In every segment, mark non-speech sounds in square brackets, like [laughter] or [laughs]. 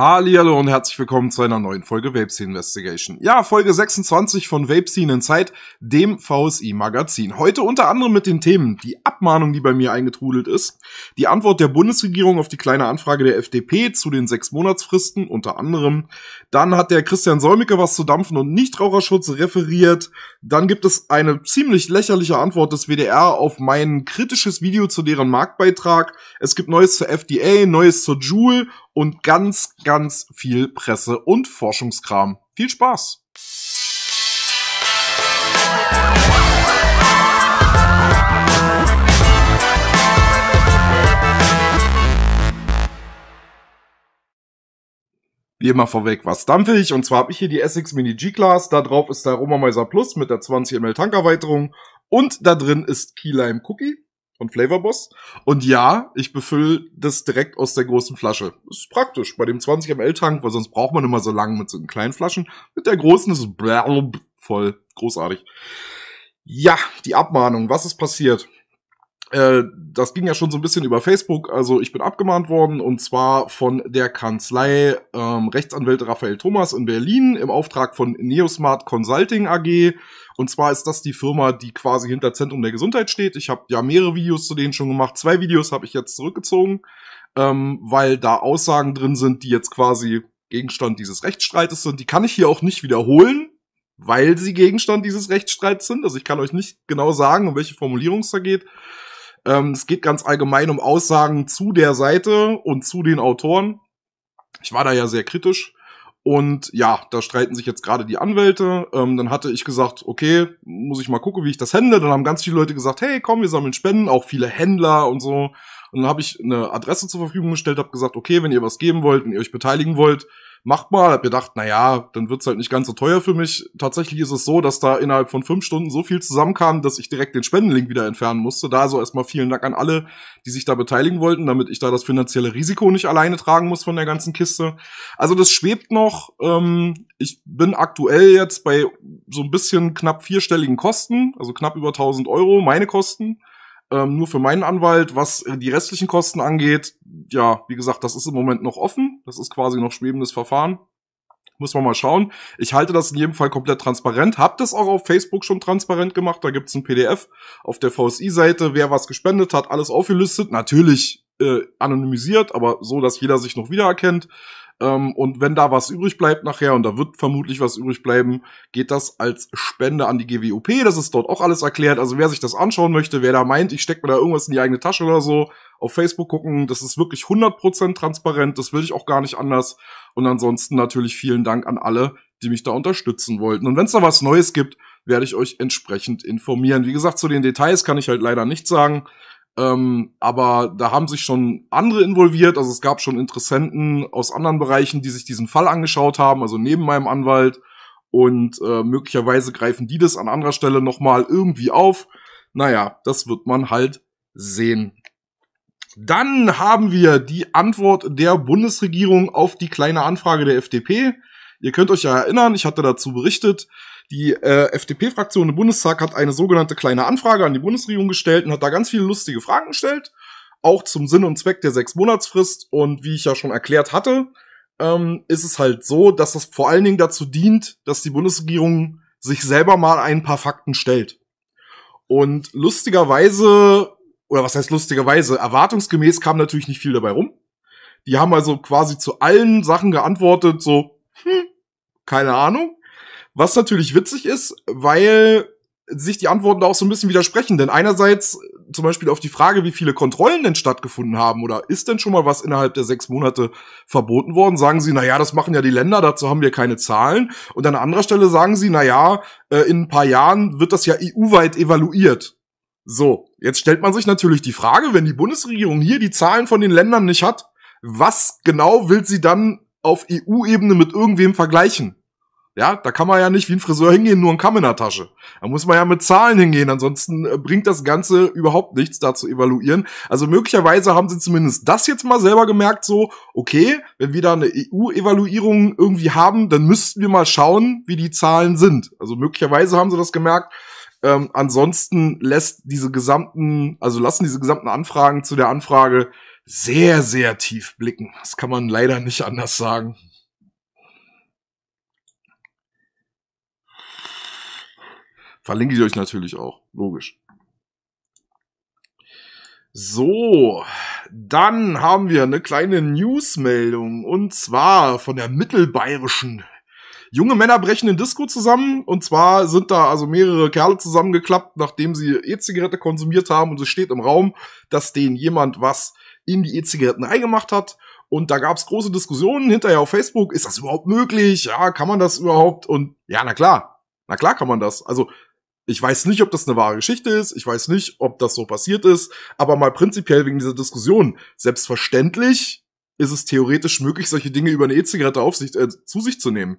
Hallo und herzlich willkommen zu einer neuen Folge Vapescene Investigation. Ja, Folge 26 von Vapescene Zeit, dem VSI Magazin. Heute unter anderem mit den Themen die Abmahnung, die bei mir eingetrudelt ist, die Antwort der Bundesregierung auf die kleine Anfrage der FDP zu den sechs Monatsfristen unter anderem. Dann hat der Christian Solmicke was zu Dampfen und Nichtraucherschutz referiert. Dann gibt es eine ziemlich lächerliche Antwort des WDR auf mein kritisches Video zu deren Marktbeitrag. Es gibt Neues zur FDA, Neues zur Joule und ganz, ganz viel Presse und Forschungskram. Viel Spaß! Wie immer vorweg, was dampfe ich? Und zwar habe ich hier die Essex Mini G-Class, da drauf ist der Romameiser Plus mit der 20 ml Tankerweiterung und da drin ist Key Lime Cookie von Flavorboss. Und ja, ich befülle das direkt aus der großen Flasche. ist praktisch bei dem 20 ml Tank, weil sonst braucht man immer so lange mit so kleinen Flaschen. Mit der großen ist es voll großartig. Ja, die Abmahnung. Was ist passiert? Äh, das ging ja schon so ein bisschen über Facebook. Also ich bin abgemahnt worden und zwar von der Kanzlei ähm, Rechtsanwälte Raphael Thomas in Berlin im Auftrag von Neosmart Consulting AG. Und zwar ist das die Firma, die quasi hinter Zentrum der Gesundheit steht. Ich habe ja mehrere Videos zu denen schon gemacht. Zwei Videos habe ich jetzt zurückgezogen, ähm, weil da Aussagen drin sind, die jetzt quasi Gegenstand dieses Rechtsstreites sind. Die kann ich hier auch nicht wiederholen, weil sie Gegenstand dieses Rechtsstreits sind. Also ich kann euch nicht genau sagen, um welche Formulierung es da geht. Ähm, es geht ganz allgemein um Aussagen zu der Seite und zu den Autoren. Ich war da ja sehr kritisch. Und ja, da streiten sich jetzt gerade die Anwälte. Ähm, dann hatte ich gesagt, okay, muss ich mal gucken, wie ich das handle. Dann haben ganz viele Leute gesagt, hey, komm, wir sammeln Spenden, auch viele Händler und so. Und dann habe ich eine Adresse zur Verfügung gestellt, habe gesagt, okay, wenn ihr was geben wollt, wenn ihr euch beteiligen wollt, macht mal, hab gedacht, na ja, dann wird's halt nicht ganz so teuer für mich. Tatsächlich ist es so, dass da innerhalb von fünf Stunden so viel zusammenkam, dass ich direkt den Spendenlink wieder entfernen musste. Da so erstmal vielen Dank an alle, die sich da beteiligen wollten, damit ich da das finanzielle Risiko nicht alleine tragen muss von der ganzen Kiste. Also das schwebt noch. Ähm, ich bin aktuell jetzt bei so ein bisschen knapp vierstelligen Kosten, also knapp über 1000 Euro, meine Kosten ähm, nur für meinen Anwalt. Was äh, die restlichen Kosten angeht, ja, wie gesagt, das ist im Moment noch offen. Das ist quasi noch schwebendes Verfahren. Muss man mal schauen. Ich halte das in jedem Fall komplett transparent. Hab das auch auf Facebook schon transparent gemacht. Da gibt's ein PDF auf der VSI-Seite, wer was gespendet hat, alles aufgelistet. Natürlich äh, anonymisiert, aber so, dass jeder sich noch wiedererkennt. Ähm, und wenn da was übrig bleibt nachher, und da wird vermutlich was übrig bleiben, geht das als Spende an die GWOP. Das ist dort auch alles erklärt. Also wer sich das anschauen möchte, wer da meint, ich stecke mir da irgendwas in die eigene Tasche oder so, auf Facebook gucken. Das ist wirklich 100% transparent. Das will ich auch gar nicht anders. Und ansonsten natürlich vielen Dank an alle, die mich da unterstützen wollten. Und wenn es da was Neues gibt, werde ich euch entsprechend informieren. Wie gesagt, zu den Details kann ich halt leider nichts sagen. Ähm, aber da haben sich schon andere involviert. Also es gab schon Interessenten aus anderen Bereichen, die sich diesen Fall angeschaut haben, also neben meinem Anwalt. Und äh, möglicherweise greifen die das an anderer Stelle nochmal irgendwie auf. Naja, das wird man halt sehen. Dann haben wir die Antwort der Bundesregierung auf die kleine Anfrage der FDP. Ihr könnt euch ja erinnern, ich hatte dazu berichtet, die äh, FDP-Fraktion im Bundestag hat eine sogenannte kleine Anfrage an die Bundesregierung gestellt und hat da ganz viele lustige Fragen gestellt, auch zum Sinn und Zweck der Sechsmonatsfrist. Und wie ich ja schon erklärt hatte, ähm, ist es halt so, dass das vor allen Dingen dazu dient, dass die Bundesregierung sich selber mal ein paar Fakten stellt. Und lustigerweise, oder was heißt lustigerweise, erwartungsgemäß kam natürlich nicht viel dabei rum. Die haben also quasi zu allen Sachen geantwortet, so, hm, keine Ahnung. Was natürlich witzig ist, weil sich die Antworten auch so ein bisschen widersprechen. Denn einerseits äh, zum Beispiel auf die Frage, wie viele Kontrollen denn stattgefunden haben oder ist denn schon mal was innerhalb der sechs Monate verboten worden, sagen sie, naja, das machen ja die Länder, dazu haben wir keine Zahlen. Und an anderer Stelle sagen sie, naja, äh, in ein paar Jahren wird das ja EU-weit evaluiert. So, jetzt stellt man sich natürlich die Frage, wenn die Bundesregierung hier die Zahlen von den Ländern nicht hat, was genau will sie dann auf EU-Ebene mit irgendwem vergleichen? Ja, da kann man ja nicht wie ein Friseur hingehen, nur ein Kamm in der Tasche. Da muss man ja mit Zahlen hingehen, ansonsten äh, bringt das Ganze überhaupt nichts, da zu evaluieren. Also möglicherweise haben sie zumindest das jetzt mal selber gemerkt, so, okay, wenn wir da eine EU-Evaluierung irgendwie haben, dann müssten wir mal schauen, wie die Zahlen sind. Also möglicherweise haben sie das gemerkt. Ähm, ansonsten lässt diese gesamten, also lassen diese gesamten Anfragen zu der Anfrage sehr, sehr tief blicken. Das kann man leider nicht anders sagen. Verlinke ich euch natürlich auch, logisch. So, dann haben wir eine kleine Newsmeldung und zwar von der mittelbayerischen. Junge Männer brechen in Disco zusammen und zwar sind da also mehrere Kerle zusammengeklappt, nachdem sie E-Zigarette konsumiert haben und es steht im Raum, dass denen jemand was in die E-Zigaretten reingemacht hat und da gab es große Diskussionen hinterher auf Facebook, ist das überhaupt möglich? Ja, kann man das überhaupt? Und ja, na klar, na klar kann man das. Also ich weiß nicht, ob das eine wahre Geschichte ist. Ich weiß nicht, ob das so passiert ist. Aber mal prinzipiell wegen dieser Diskussion. Selbstverständlich ist es theoretisch möglich, solche Dinge über eine E-Zigarette auf sich, äh, zu sich zu nehmen.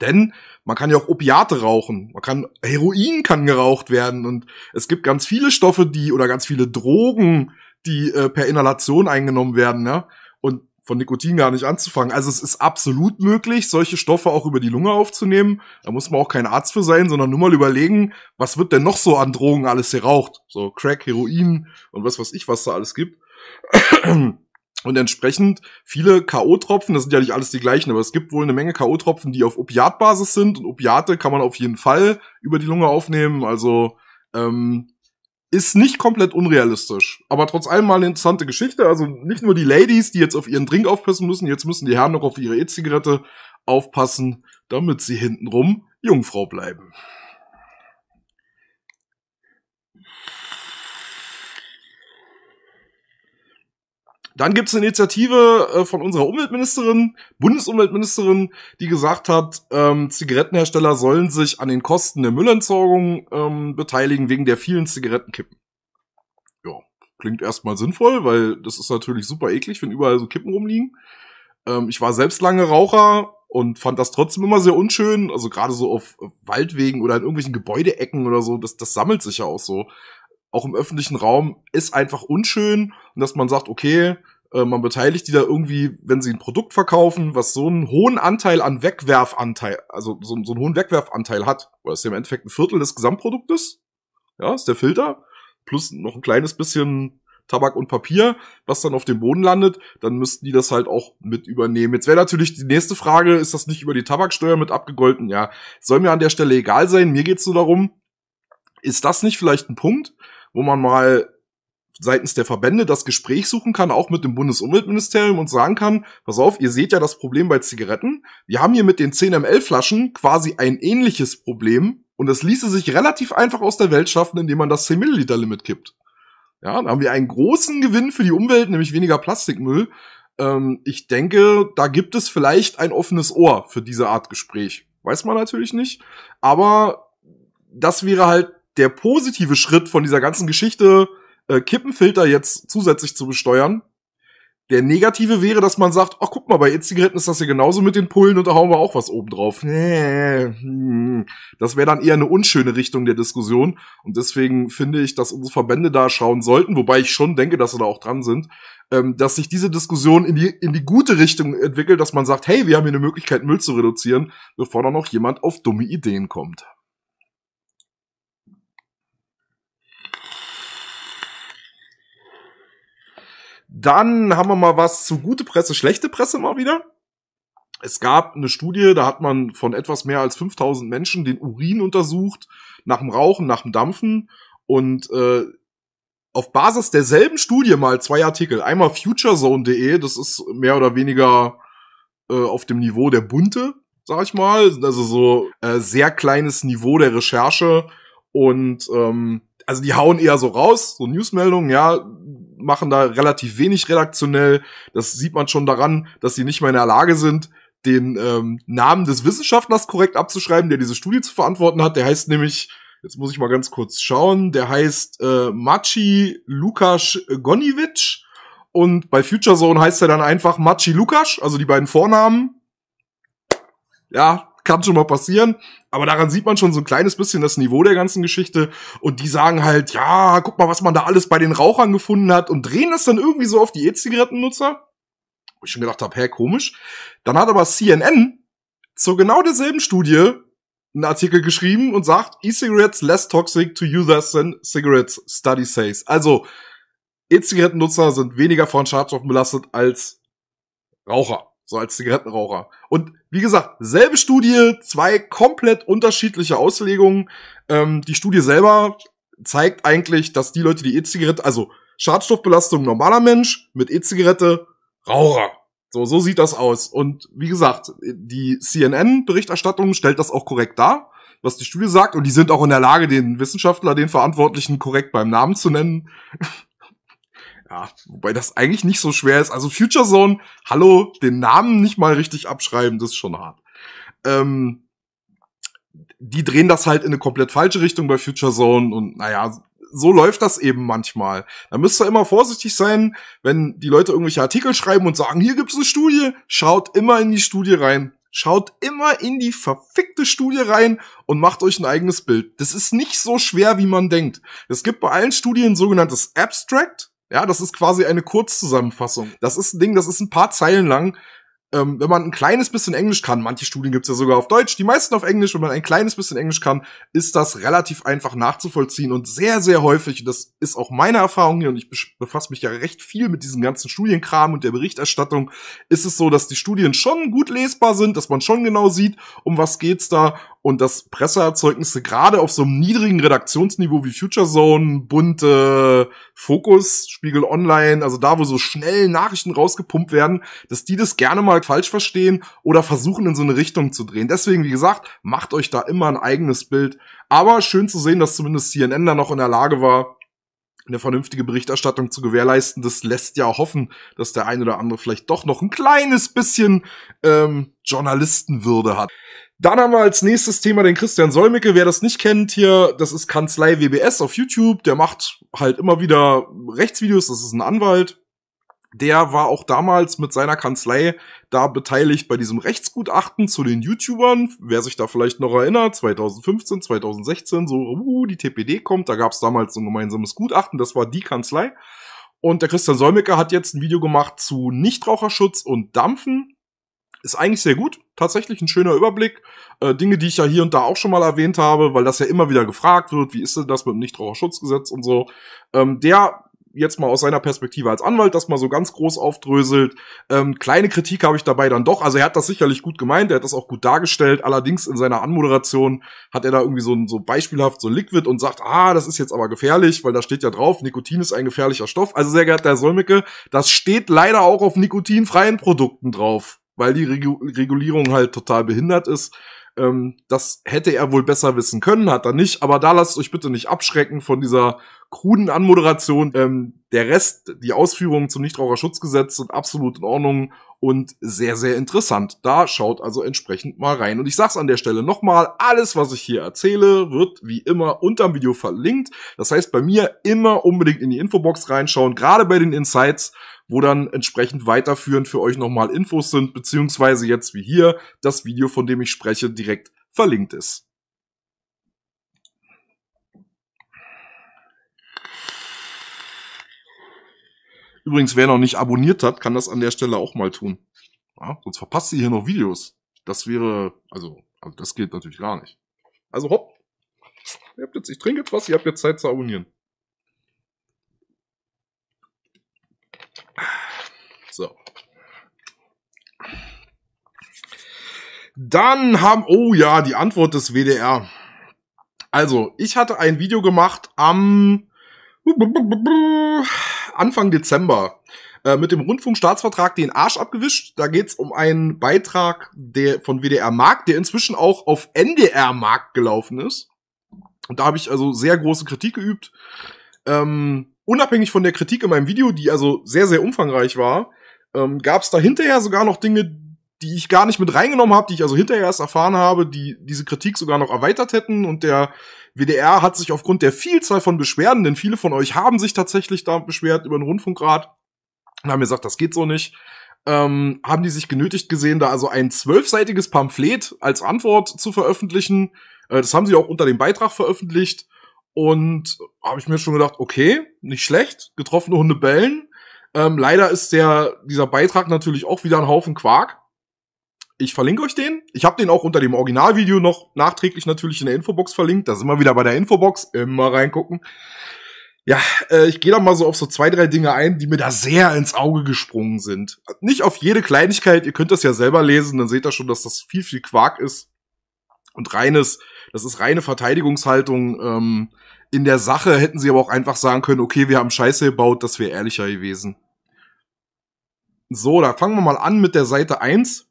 Denn man kann ja auch Opiate rauchen, man kann Heroin kann geraucht werden und es gibt ganz viele Stoffe, die oder ganz viele Drogen, die äh, per Inhalation eingenommen werden, ja. Und von Nikotin gar nicht anzufangen. Also es ist absolut möglich, solche Stoffe auch über die Lunge aufzunehmen. Da muss man auch kein Arzt für sein, sondern nur mal überlegen, was wird denn noch so an Drogen alles geraucht? So Crack, Heroin und was weiß ich, was da alles gibt. [clears throat] Und entsprechend viele K.O.-Tropfen, das sind ja nicht alles die gleichen, aber es gibt wohl eine Menge K.O.-Tropfen, die auf Opiatbasis sind. Und Opiate kann man auf jeden Fall über die Lunge aufnehmen. Also ähm, ist nicht komplett unrealistisch, aber trotz allem mal eine interessante Geschichte. Also nicht nur die Ladies, die jetzt auf ihren Drink aufpassen müssen, jetzt müssen die Herren noch auf ihre E-Zigarette aufpassen, damit sie hintenrum Jungfrau bleiben. Dann gibt es eine Initiative äh, von unserer Umweltministerin, Bundesumweltministerin, die gesagt hat, ähm, Zigarettenhersteller sollen sich an den Kosten der Müllentsorgung ähm, beteiligen wegen der vielen Zigarettenkippen. Ja, klingt erstmal sinnvoll, weil das ist natürlich super eklig, wenn überall so Kippen rumliegen. Ähm, ich war selbst lange Raucher und fand das trotzdem immer sehr unschön. Also gerade so auf Waldwegen oder in irgendwelchen Gebäudeecken oder so, das, das sammelt sich ja auch so auch im öffentlichen Raum ist einfach unschön dass man sagt, okay, äh, man beteiligt die da irgendwie, wenn sie ein Produkt verkaufen, was so einen hohen Anteil an Wegwerfanteil, also so, so einen hohen Wegwerfanteil hat, oder ist ja im Endeffekt ein Viertel des Gesamtproduktes, ja, ist der Filter, plus noch ein kleines bisschen Tabak und Papier, was dann auf dem Boden landet, dann müssten die das halt auch mit übernehmen. Jetzt wäre natürlich die nächste Frage, ist das nicht über die Tabaksteuer mit abgegolten? Ja, soll mir an der Stelle egal sein, mir geht's nur darum, ist das nicht vielleicht ein Punkt, wo man mal seitens der Verbände das Gespräch suchen kann, auch mit dem Bundesumweltministerium und sagen kann, pass auf, ihr seht ja das Problem bei Zigaretten. Wir haben hier mit den 10 ml Flaschen quasi ein ähnliches Problem und es ließe sich relativ einfach aus der Welt schaffen, indem man das 10 Milliliter Limit kippt. Ja, da haben wir einen großen Gewinn für die Umwelt, nämlich weniger Plastikmüll. Ähm, ich denke, da gibt es vielleicht ein offenes Ohr für diese Art Gespräch. Weiß man natürlich nicht. Aber das wäre halt der positive Schritt von dieser ganzen Geschichte, äh, Kippenfilter jetzt zusätzlich zu besteuern. Der negative wäre, dass man sagt, ach guck mal, bei E-Zigaretten ist das hier genauso mit den Pullen und da hauen wir auch was oben drauf. Hm. Das wäre dann eher eine unschöne Richtung der Diskussion und deswegen finde ich, dass unsere Verbände da schauen sollten, wobei ich schon denke, dass sie da auch dran sind, ähm, dass sich diese Diskussion in die, in die gute Richtung entwickelt, dass man sagt, hey, wir haben hier eine Möglichkeit, Müll zu reduzieren, bevor dann noch jemand auf dumme Ideen kommt. Dann haben wir mal was zu gute Presse, schlechte Presse mal wieder. Es gab eine Studie, da hat man von etwas mehr als 5000 Menschen den Urin untersucht, nach dem Rauchen, nach dem Dampfen und äh, auf Basis derselben Studie mal zwei Artikel. Einmal futurezone.de, das ist mehr oder weniger äh, auf dem Niveau der Bunte, sag ich mal. Also so äh, sehr kleines Niveau der Recherche. Und ähm, also die hauen eher so raus, so Newsmeldungen, ja, machen da relativ wenig redaktionell. Das sieht man schon daran, dass sie nicht mehr in der Lage sind, den ähm, Namen des Wissenschaftlers korrekt abzuschreiben, der diese Studie zu verantworten hat. Der heißt nämlich, jetzt muss ich mal ganz kurz schauen, der heißt äh, Maci Lukas Goniewicz. Und bei Future Zone heißt er dann einfach Maci Lukas, also die beiden Vornamen. Ja, kann schon mal passieren. Aber daran sieht man schon so ein kleines bisschen das Niveau der ganzen Geschichte. Und die sagen halt, ja, guck mal, was man da alles bei den Rauchern gefunden hat und drehen das dann irgendwie so auf die E-Zigarettennutzer. Wo ich schon gedacht habe, hä, komisch. Dann hat aber CNN zu genau derselben Studie einen Artikel geschrieben und sagt, E-Cigarettes less toxic to users than cigarettes, study says. Also, E-Zigarettennutzer sind weniger von Schadstoffen belastet als Raucher. So als Zigarettenraucher. Und wie gesagt, selbe Studie, zwei komplett unterschiedliche Auslegungen. Ähm, die Studie selber zeigt eigentlich, dass die Leute, die E-Zigarette, also Schadstoffbelastung normaler Mensch mit E-Zigarette, Raucher. So, so sieht das aus. Und wie gesagt, die CNN-Berichterstattung stellt das auch korrekt dar, was die Studie sagt. Und die sind auch in der Lage, den Wissenschaftler, den Verantwortlichen korrekt beim Namen zu nennen. Ja, wobei das eigentlich nicht so schwer ist. Also Future Zone, hallo, den Namen nicht mal richtig abschreiben, das ist schon hart. Ähm, die drehen das halt in eine komplett falsche Richtung bei Future Zone und naja, so läuft das eben manchmal. Da müsst ihr immer vorsichtig sein, wenn die Leute irgendwelche Artikel schreiben und sagen, hier gibt's eine Studie, schaut immer in die Studie rein. Schaut immer in die verfickte Studie rein und macht euch ein eigenes Bild. Das ist nicht so schwer, wie man denkt. Es gibt bei allen Studien sogenanntes Abstract. Ja, das ist quasi eine Kurzzusammenfassung. Das ist ein Ding, das ist ein paar Zeilen lang ähm, wenn man ein kleines bisschen Englisch kann, manche Studien gibt's ja sogar auf Deutsch, die meisten auf Englisch, wenn man ein kleines bisschen Englisch kann, ist das relativ einfach nachzuvollziehen und sehr, sehr häufig, und das ist auch meine Erfahrung hier, und ich befasse mich ja recht viel mit diesem ganzen Studienkram und der Berichterstattung, ist es so, dass die Studien schon gut lesbar sind, dass man schon genau sieht, um was geht's da und dass Presseerzeugnisse gerade auf so einem niedrigen Redaktionsniveau wie Future Zone, bunte Fokus, Spiegel Online, also da, wo so schnell Nachrichten rausgepumpt werden, dass die das gerne mal komplett falsch verstehen oder versuchen in so eine Richtung zu drehen. Deswegen, wie gesagt, macht euch da immer ein eigenes Bild. Aber schön zu sehen, dass zumindest CNN da noch in der Lage war, eine vernünftige Berichterstattung zu gewährleisten. Das lässt ja hoffen, dass der ein oder andere vielleicht doch noch ein kleines bisschen ähm, Journalistenwürde hat. Dann haben wir als nächstes Thema den Christian Solmicke. Wer das nicht kennt hier, das ist Kanzlei WBS auf YouTube. Der macht halt immer wieder Rechtsvideos. Das ist ein Anwalt, der war auch damals mit seiner Kanzlei da beteiligt bei diesem Rechtsgutachten zu den YouTubern. Wer sich da vielleicht noch erinnert, 2015, 2016, so, uh, die TPD kommt, da gab es damals so ein gemeinsames Gutachten, das war die Kanzlei. Und der Christian Solmecke hat jetzt ein Video gemacht zu Nichtraucherschutz und Dampfen. Ist eigentlich sehr gut, tatsächlich ein schöner Überblick. Äh, Dinge, die ich ja hier und da auch schon mal erwähnt habe, weil das ja immer wieder gefragt wird, wie ist denn das mit dem Nichtraucherschutzgesetz und so. Ähm, der jetzt mal aus seiner Perspektive als Anwalt das mal so ganz groß aufdröselt. Ähm, kleine Kritik habe ich dabei dann doch. Also er hat das sicherlich gut gemeint, er hat das auch gut dargestellt. Allerdings in seiner Anmoderation hat er da irgendwie so, so beispielhaft so Liquid und sagt, ah, das ist jetzt aber gefährlich, weil da steht ja drauf, Nikotin ist ein gefährlicher Stoff. Also sehr geehrter Herr Solmecke, das steht leider auch auf nikotinfreien Produkten drauf, weil die Regu Regulierung halt total behindert ist. Ähm, das hätte er wohl besser wissen können, hat er nicht. Aber da lasst euch bitte nicht abschrecken von dieser kruden Anmoderation. Ähm, der Rest, die Ausführungen zum Nichtraucherschutzgesetz sind absolut in Ordnung und sehr, sehr interessant. Da schaut also entsprechend mal rein. Und ich sag's an der Stelle nochmal, alles, was ich hier erzähle, wird wie immer unterm Video verlinkt. Das heißt, bei mir immer unbedingt in die Infobox reinschauen, gerade bei den Insights wo dann entsprechend weiterführend für euch nochmal Infos sind, beziehungsweise jetzt wie hier das Video, von dem ich spreche, direkt verlinkt ist. Übrigens, wer noch nicht abonniert hat, kann das an der Stelle auch mal tun. Ja, sonst verpasst ihr hier noch Videos. Das wäre, also, also das geht natürlich gar nicht. Also hopp. Ihr habt jetzt, ich trinke jetzt was, ihr habt jetzt Zeit zu abonnieren. So. Dann haben, oh ja, die Antwort des WDR. Also, ich hatte ein Video gemacht am Anfang Dezember äh, mit dem Rundfunkstaatsvertrag den Arsch abgewischt. Da geht es um einen Beitrag der von WDR Markt, der inzwischen auch auf NDR Markt gelaufen ist. Und da habe ich also sehr große Kritik geübt. Ähm, unabhängig von der Kritik in meinem Video, die also sehr, sehr umfangreich war, ähm, gab es da hinterher sogar noch Dinge, die ich gar nicht mit reingenommen habe, die ich also hinterher erst erfahren habe, die diese Kritik sogar noch erweitert hätten. Und der WDR hat sich aufgrund der Vielzahl von Beschwerden, denn viele von euch haben sich tatsächlich da beschwert über den Rundfunkrat und haben mir gesagt, das geht so nicht, ähm, haben die sich genötigt gesehen, da also ein zwölfseitiges Pamphlet als Antwort zu veröffentlichen. Äh, das haben sie auch unter dem Beitrag veröffentlicht. Und habe ich mir schon gedacht, okay, nicht schlecht, getroffene Hunde bellen. Ähm, leider ist der, dieser Beitrag natürlich auch wieder ein Haufen Quark. Ich verlinke euch den. Ich habe den auch unter dem Originalvideo noch nachträglich natürlich in der Infobox verlinkt. Da sind wir wieder bei der Infobox. Immer reingucken. Ja, äh, ich gehe da mal so auf so zwei, drei Dinge ein, die mir da sehr ins Auge gesprungen sind. Nicht auf jede Kleinigkeit, ihr könnt das ja selber lesen, dann seht ihr schon, dass das viel, viel Quark ist. Und reines, das ist reine Verteidigungshaltung. Ähm, in der Sache hätten sie aber auch einfach sagen können, okay, wir haben Scheiße gebaut, das wäre ehrlicher gewesen. So, da fangen wir mal an mit der Seite 1,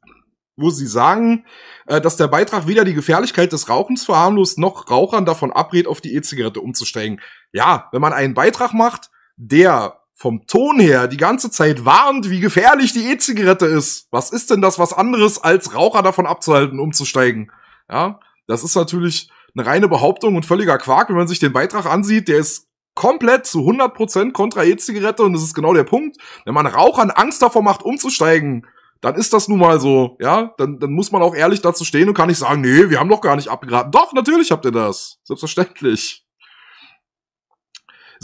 wo sie sagen, äh, dass der Beitrag weder die Gefährlichkeit des Rauchens verharmlost, noch Rauchern davon abrät, auf die E-Zigarette umzusteigen. Ja, wenn man einen Beitrag macht, der vom Ton her die ganze Zeit warnt, wie gefährlich die E-Zigarette ist, was ist denn das was anderes, als Raucher davon abzuhalten, umzusteigen? Ja, das ist natürlich eine reine Behauptung und völliger Quark, wenn man sich den Beitrag ansieht, der ist komplett zu 100% kontra E-Zigarette und das ist genau der Punkt. Wenn man Rauchern Angst davor macht, umzusteigen, dann ist das nun mal so, ja? Dann, dann muss man auch ehrlich dazu stehen und kann nicht sagen, nee, wir haben doch gar nicht abgeraten. Doch, natürlich habt ihr das. Selbstverständlich.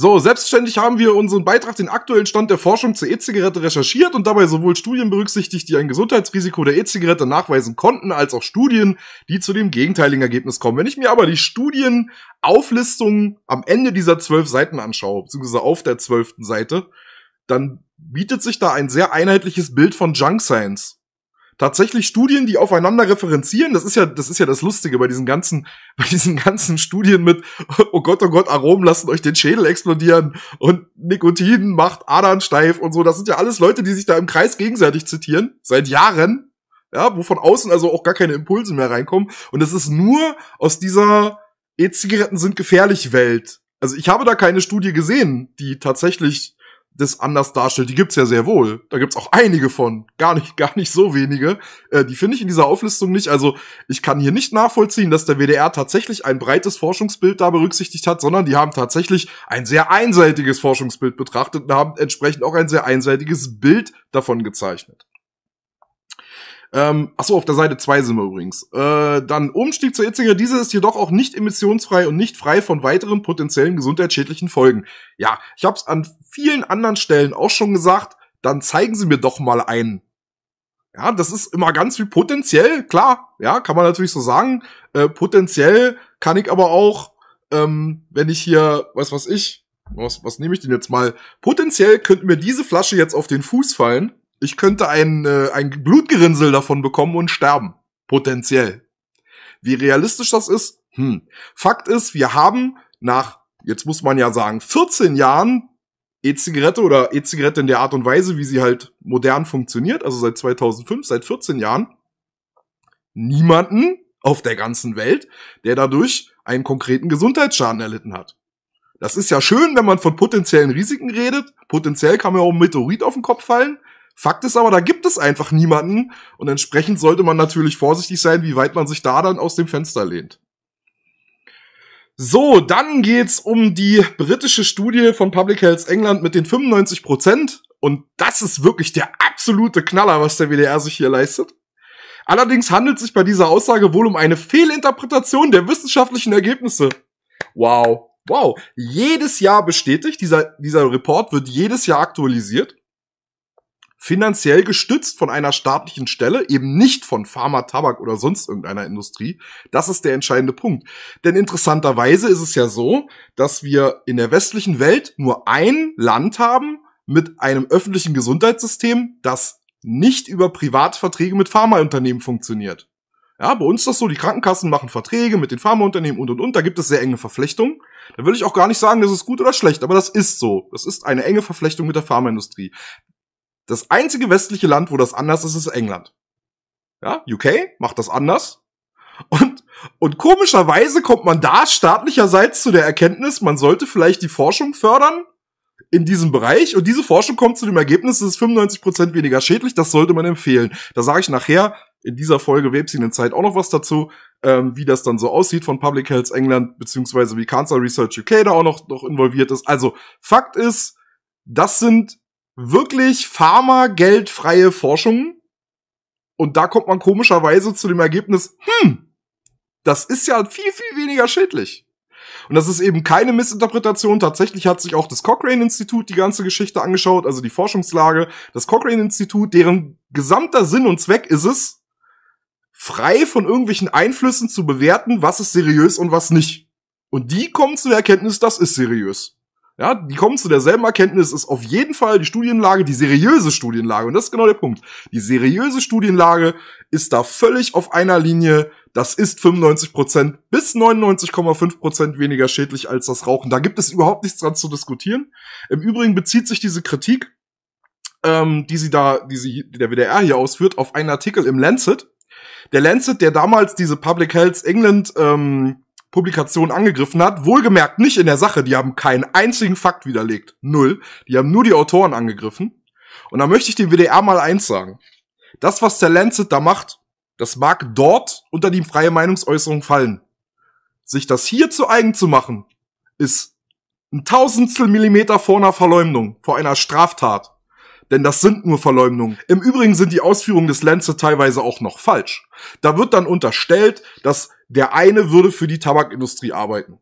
So, selbstständig haben wir unseren Beitrag den aktuellen Stand der Forschung zur E-Zigarette recherchiert und dabei sowohl Studien berücksichtigt, die ein Gesundheitsrisiko der E-Zigarette nachweisen konnten, als auch Studien, die zu dem gegenteiligen Ergebnis kommen. Wenn ich mir aber die Studienauflistung am Ende dieser zwölf Seiten anschaue, beziehungsweise auf der zwölften Seite, dann bietet sich da ein sehr einheitliches Bild von Junk Science tatsächlich Studien, die aufeinander referenzieren. Das ist ja, das ist ja das Lustige bei diesen ganzen, [laughs] bei diesen ganzen Studien mit, oh Gott, oh Gott, Aromen lassen euch den Schädel explodieren und Nikotin macht Adern steif und so. Das sind ja alles Leute, die sich da im Kreis gegenseitig zitieren. Seit Jahren. Ja, wo von außen also auch gar keine Impulse mehr reinkommen. Und es ist nur aus dieser E-Zigaretten sind gefährlich Welt. Also ich habe da keine Studie gesehen, die tatsächlich das anders darstellt, die gibt's ja sehr wohl. Da gibt's auch einige von, gar nicht, gar nicht so wenige. Äh, die finde ich in dieser Auflistung nicht. Also ich kann hier nicht nachvollziehen, dass der WDR tatsächlich ein breites Forschungsbild da berücksichtigt hat, sondern die haben tatsächlich ein sehr einseitiges Forschungsbild betrachtet und haben entsprechend auch ein sehr einseitiges Bild davon gezeichnet. Ähm, achso, auf der Seite 2 sind wir übrigens. Äh, dann Umstieg zur Itzinger. Diese ist jedoch auch nicht emissionsfrei und nicht frei von weiteren potenziellen gesundheitsschädlichen Folgen. Ja, ich habe es an vielen anderen Stellen auch schon gesagt. Dann zeigen Sie mir doch mal einen. Ja, das ist immer ganz viel potenziell, klar. Ja, kann man natürlich so sagen. Äh, potenziell kann ich aber auch, ähm, wenn ich hier, was was ich, was, was nehme ich denn jetzt mal? Potenziell könnte mir diese Flasche jetzt auf den Fuß fallen ich könnte ein, äh, ein Blutgerinnsel davon bekommen und sterben. Potenziell. Wie realistisch das ist? Hm. Fakt ist, wir haben nach, jetzt muss man ja sagen, 14 Jahren E-Zigarette oder E-Zigarette in der Art und Weise, wie sie halt modern funktioniert, also seit 2005, seit 14 Jahren, niemanden auf der ganzen Welt, der dadurch einen konkreten Gesundheitsschaden erlitten hat. Das ist ja schön, wenn man von potenziellen Risiken redet. Potenziell kann mir auch ein Meteorit auf den Kopf fallen. Fakt ist aber, da gibt es einfach niemanden und entsprechend sollte man natürlich vorsichtig sein, wie weit man sich da dann aus dem Fenster lehnt. So, dann geht's um die britische Studie von Public Health England mit den 95 Prozent. Und das ist wirklich der absolute Knaller, was der WDR sich hier leistet. Allerdings handelt es sich bei dieser Aussage wohl um eine Fehlinterpretation der wissenschaftlichen Ergebnisse. Wow. Wow. Jedes Jahr bestätigt, dieser, dieser Report wird jedes Jahr aktualisiert finanziell gestützt von einer staatlichen Stelle, eben nicht von Pharma, Tabak oder sonst irgendeiner Industrie. Das ist der entscheidende Punkt. Denn interessanterweise ist es ja so, dass wir in der westlichen Welt nur ein Land haben mit einem öffentlichen Gesundheitssystem, das nicht über Privatverträge mit Pharmaunternehmen funktioniert. Ja, bei uns ist das so, die Krankenkassen machen Verträge mit den Pharmaunternehmen und und und, da gibt es sehr enge Verflechtungen. Da will ich auch gar nicht sagen, das ist gut oder schlecht, aber das ist so. Das ist eine enge Verflechtung mit der Pharmaindustrie. Das einzige westliche Land, wo das anders ist, ist England. Ja, UK macht das anders. Und, und komischerweise kommt man da staatlicherseits zu der Erkenntnis, man sollte vielleicht die Forschung fördern in diesem Bereich. Und diese Forschung kommt zu dem Ergebnis, es ist 95% weniger schädlich, das sollte man empfehlen. Da sage ich nachher in dieser Folge Webs in Zeit auch noch was dazu, ähm, wie das dann so aussieht von Public Health England, beziehungsweise wie Cancer Research UK da auch noch, noch involviert ist. Also Fakt ist, das sind wirklich pharmageldfreie Forschung. Und da kommt man komischerweise zu dem Ergebnis, hm, das ist ja viel, viel weniger schädlich. Und das ist eben keine Missinterpretation. Tatsächlich hat sich auch das Cochrane-Institut die ganze Geschichte angeschaut, also die Forschungslage. Das Cochrane-Institut, deren gesamter Sinn und Zweck ist es, frei von irgendwelchen Einflüssen zu bewerten, was ist seriös und was nicht. Und die kommen zu der Erkenntnis, das ist seriös. Ja, die kommen zu derselben Erkenntnis, ist auf jeden Fall die Studienlage, die seriöse Studienlage. Und das ist genau der Punkt. Die seriöse Studienlage ist da völlig auf einer Linie. Das ist 95% bis 99,5% weniger schädlich als das Rauchen. Da gibt es überhaupt nichts dran zu diskutieren. Im Übrigen bezieht sich diese Kritik, ähm, die sie da, die sie, die der WDR hier ausführt, auf einen Artikel im Lancet. Der Lancet, der damals diese Public Health England ähm, Publikation angegriffen hat. Wohlgemerkt nicht in der Sache. Die haben keinen einzigen Fakt widerlegt. Null. Die haben nur die Autoren angegriffen. Und da möchte ich dem WDR mal eins sagen. Das, was der Lancet da macht, das mag dort unter die freie Meinungsäußerung fallen. Sich das hier zu eigen zu machen, ist ein Tausendstel Millimeter vor einer Verleumdung, vor einer Straftat. Denn das sind nur Verleumdungen. Im Übrigen sind die Ausführungen des Lancet teilweise auch noch falsch. Da wird dann unterstellt, dass der eine würde für die Tabakindustrie arbeiten.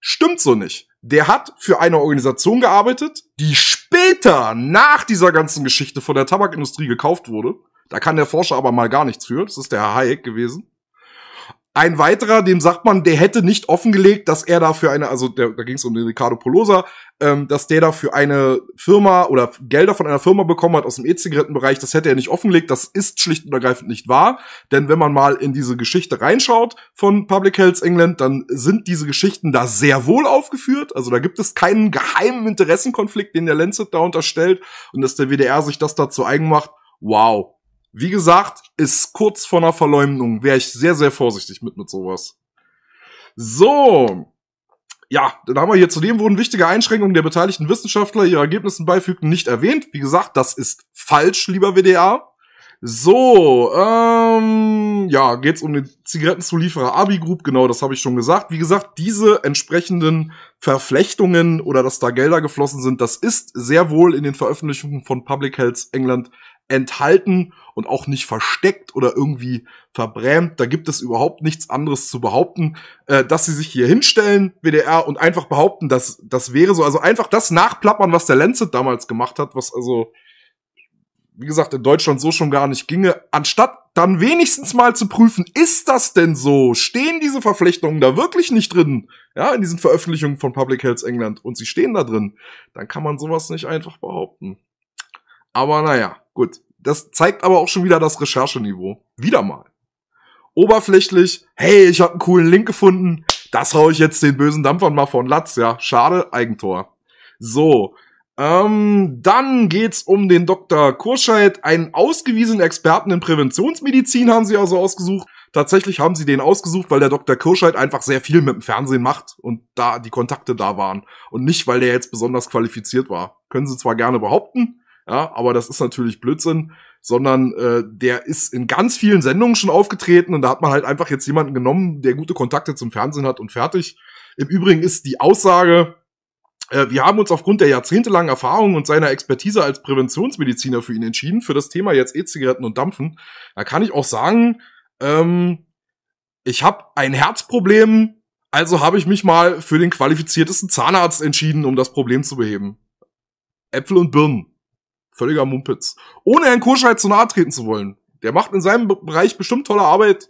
Stimmt so nicht. Der hat für eine Organisation gearbeitet, die später nach dieser ganzen Geschichte von der Tabakindustrie gekauft wurde. Da kann der Forscher aber mal gar nichts für. Das ist der Herr Hayek gewesen. Ein weiterer, dem sagt man, der hätte nicht offengelegt, dass er dafür eine, also der, da ging es um den Ricardo Polosa, ähm, dass der dafür eine Firma oder Gelder von einer Firma bekommen hat aus dem E-Zigarettenbereich, das hätte er nicht offengelegt, das ist schlicht und ergreifend nicht wahr, denn wenn man mal in diese Geschichte reinschaut von Public Health England, dann sind diese Geschichten da sehr wohl aufgeführt, also da gibt es keinen geheimen Interessenkonflikt, den der Lancet da unterstellt und dass der WDR sich das dazu eigen macht, wow, wie gesagt, ist kurz vor einer Verleumdung. Wäre ich sehr, sehr vorsichtig mit, mit sowas. So. Ja, dann haben wir hier zudem wurden wichtige Einschränkungen der beteiligten Wissenschaftler ihre Ergebnissen beifügten nicht erwähnt. Wie gesagt, das ist falsch, lieber WDA. So, ähm, ja, geht's um den Zigarettenzulieferer Abi Group, genau, das habe ich schon gesagt. Wie gesagt, diese entsprechenden Verflechtungen oder dass da Gelder geflossen sind, das ist sehr wohl in den Veröffentlichungen von Public Health England enthalten und auch nicht versteckt oder irgendwie verbrämt. Da gibt es überhaupt nichts anderes zu behaupten, äh, dass sie sich hier hinstellen, WDR, und einfach behaupten, dass das wäre so. Also einfach das nachplappern, was der Lancet damals gemacht hat, was also, wie gesagt, in Deutschland so schon gar nicht ginge, anstatt dann wenigstens mal zu prüfen, ist das denn so? Stehen diese Verflechtungen da wirklich nicht drin? Ja, in diesen Veröffentlichungen von Public Health England und sie stehen da drin. Dann kann man sowas nicht einfach behaupten. Aber naja, gut. Das zeigt aber auch schon wieder das Rechercheniveau. Wieder mal. Oberflächlich, hey, ich habe einen coolen Link gefunden. Das hau ich jetzt den bösen Dampfern mal von Latz, ja. Schade, Eigentor. So. Ähm, dann geht's um den Dr. Kurscheid, einen ausgewiesenen Experten in Präventionsmedizin haben sie also ausgesucht. Tatsächlich haben sie den ausgesucht, weil der Dr. Kurscheid einfach sehr viel mit dem Fernsehen macht und da die Kontakte da waren und nicht, weil der jetzt besonders qualifiziert war. Können sie zwar gerne behaupten, ja, aber das ist natürlich Blödsinn, sondern äh, der ist in ganz vielen Sendungen schon aufgetreten und da hat man halt einfach jetzt jemanden genommen, der gute Kontakte zum Fernsehen hat und fertig. Im Übrigen ist die Aussage, äh, wir haben uns aufgrund der jahrzehntelangen Erfahrung und seiner Expertise als Präventionsmediziner für ihn entschieden, für das Thema jetzt E-Zigaretten und Dampfen. Da kann ich auch sagen, ähm, ich habe ein Herzproblem, also habe ich mich mal für den qualifiziertesten Zahnarzt entschieden, um das Problem zu beheben. Äpfel und Birnen. Völliger Mumpitz. Ohne Herrn Koscheid zu nahe treten zu wollen. Der macht in seinem Bereich bestimmt tolle Arbeit,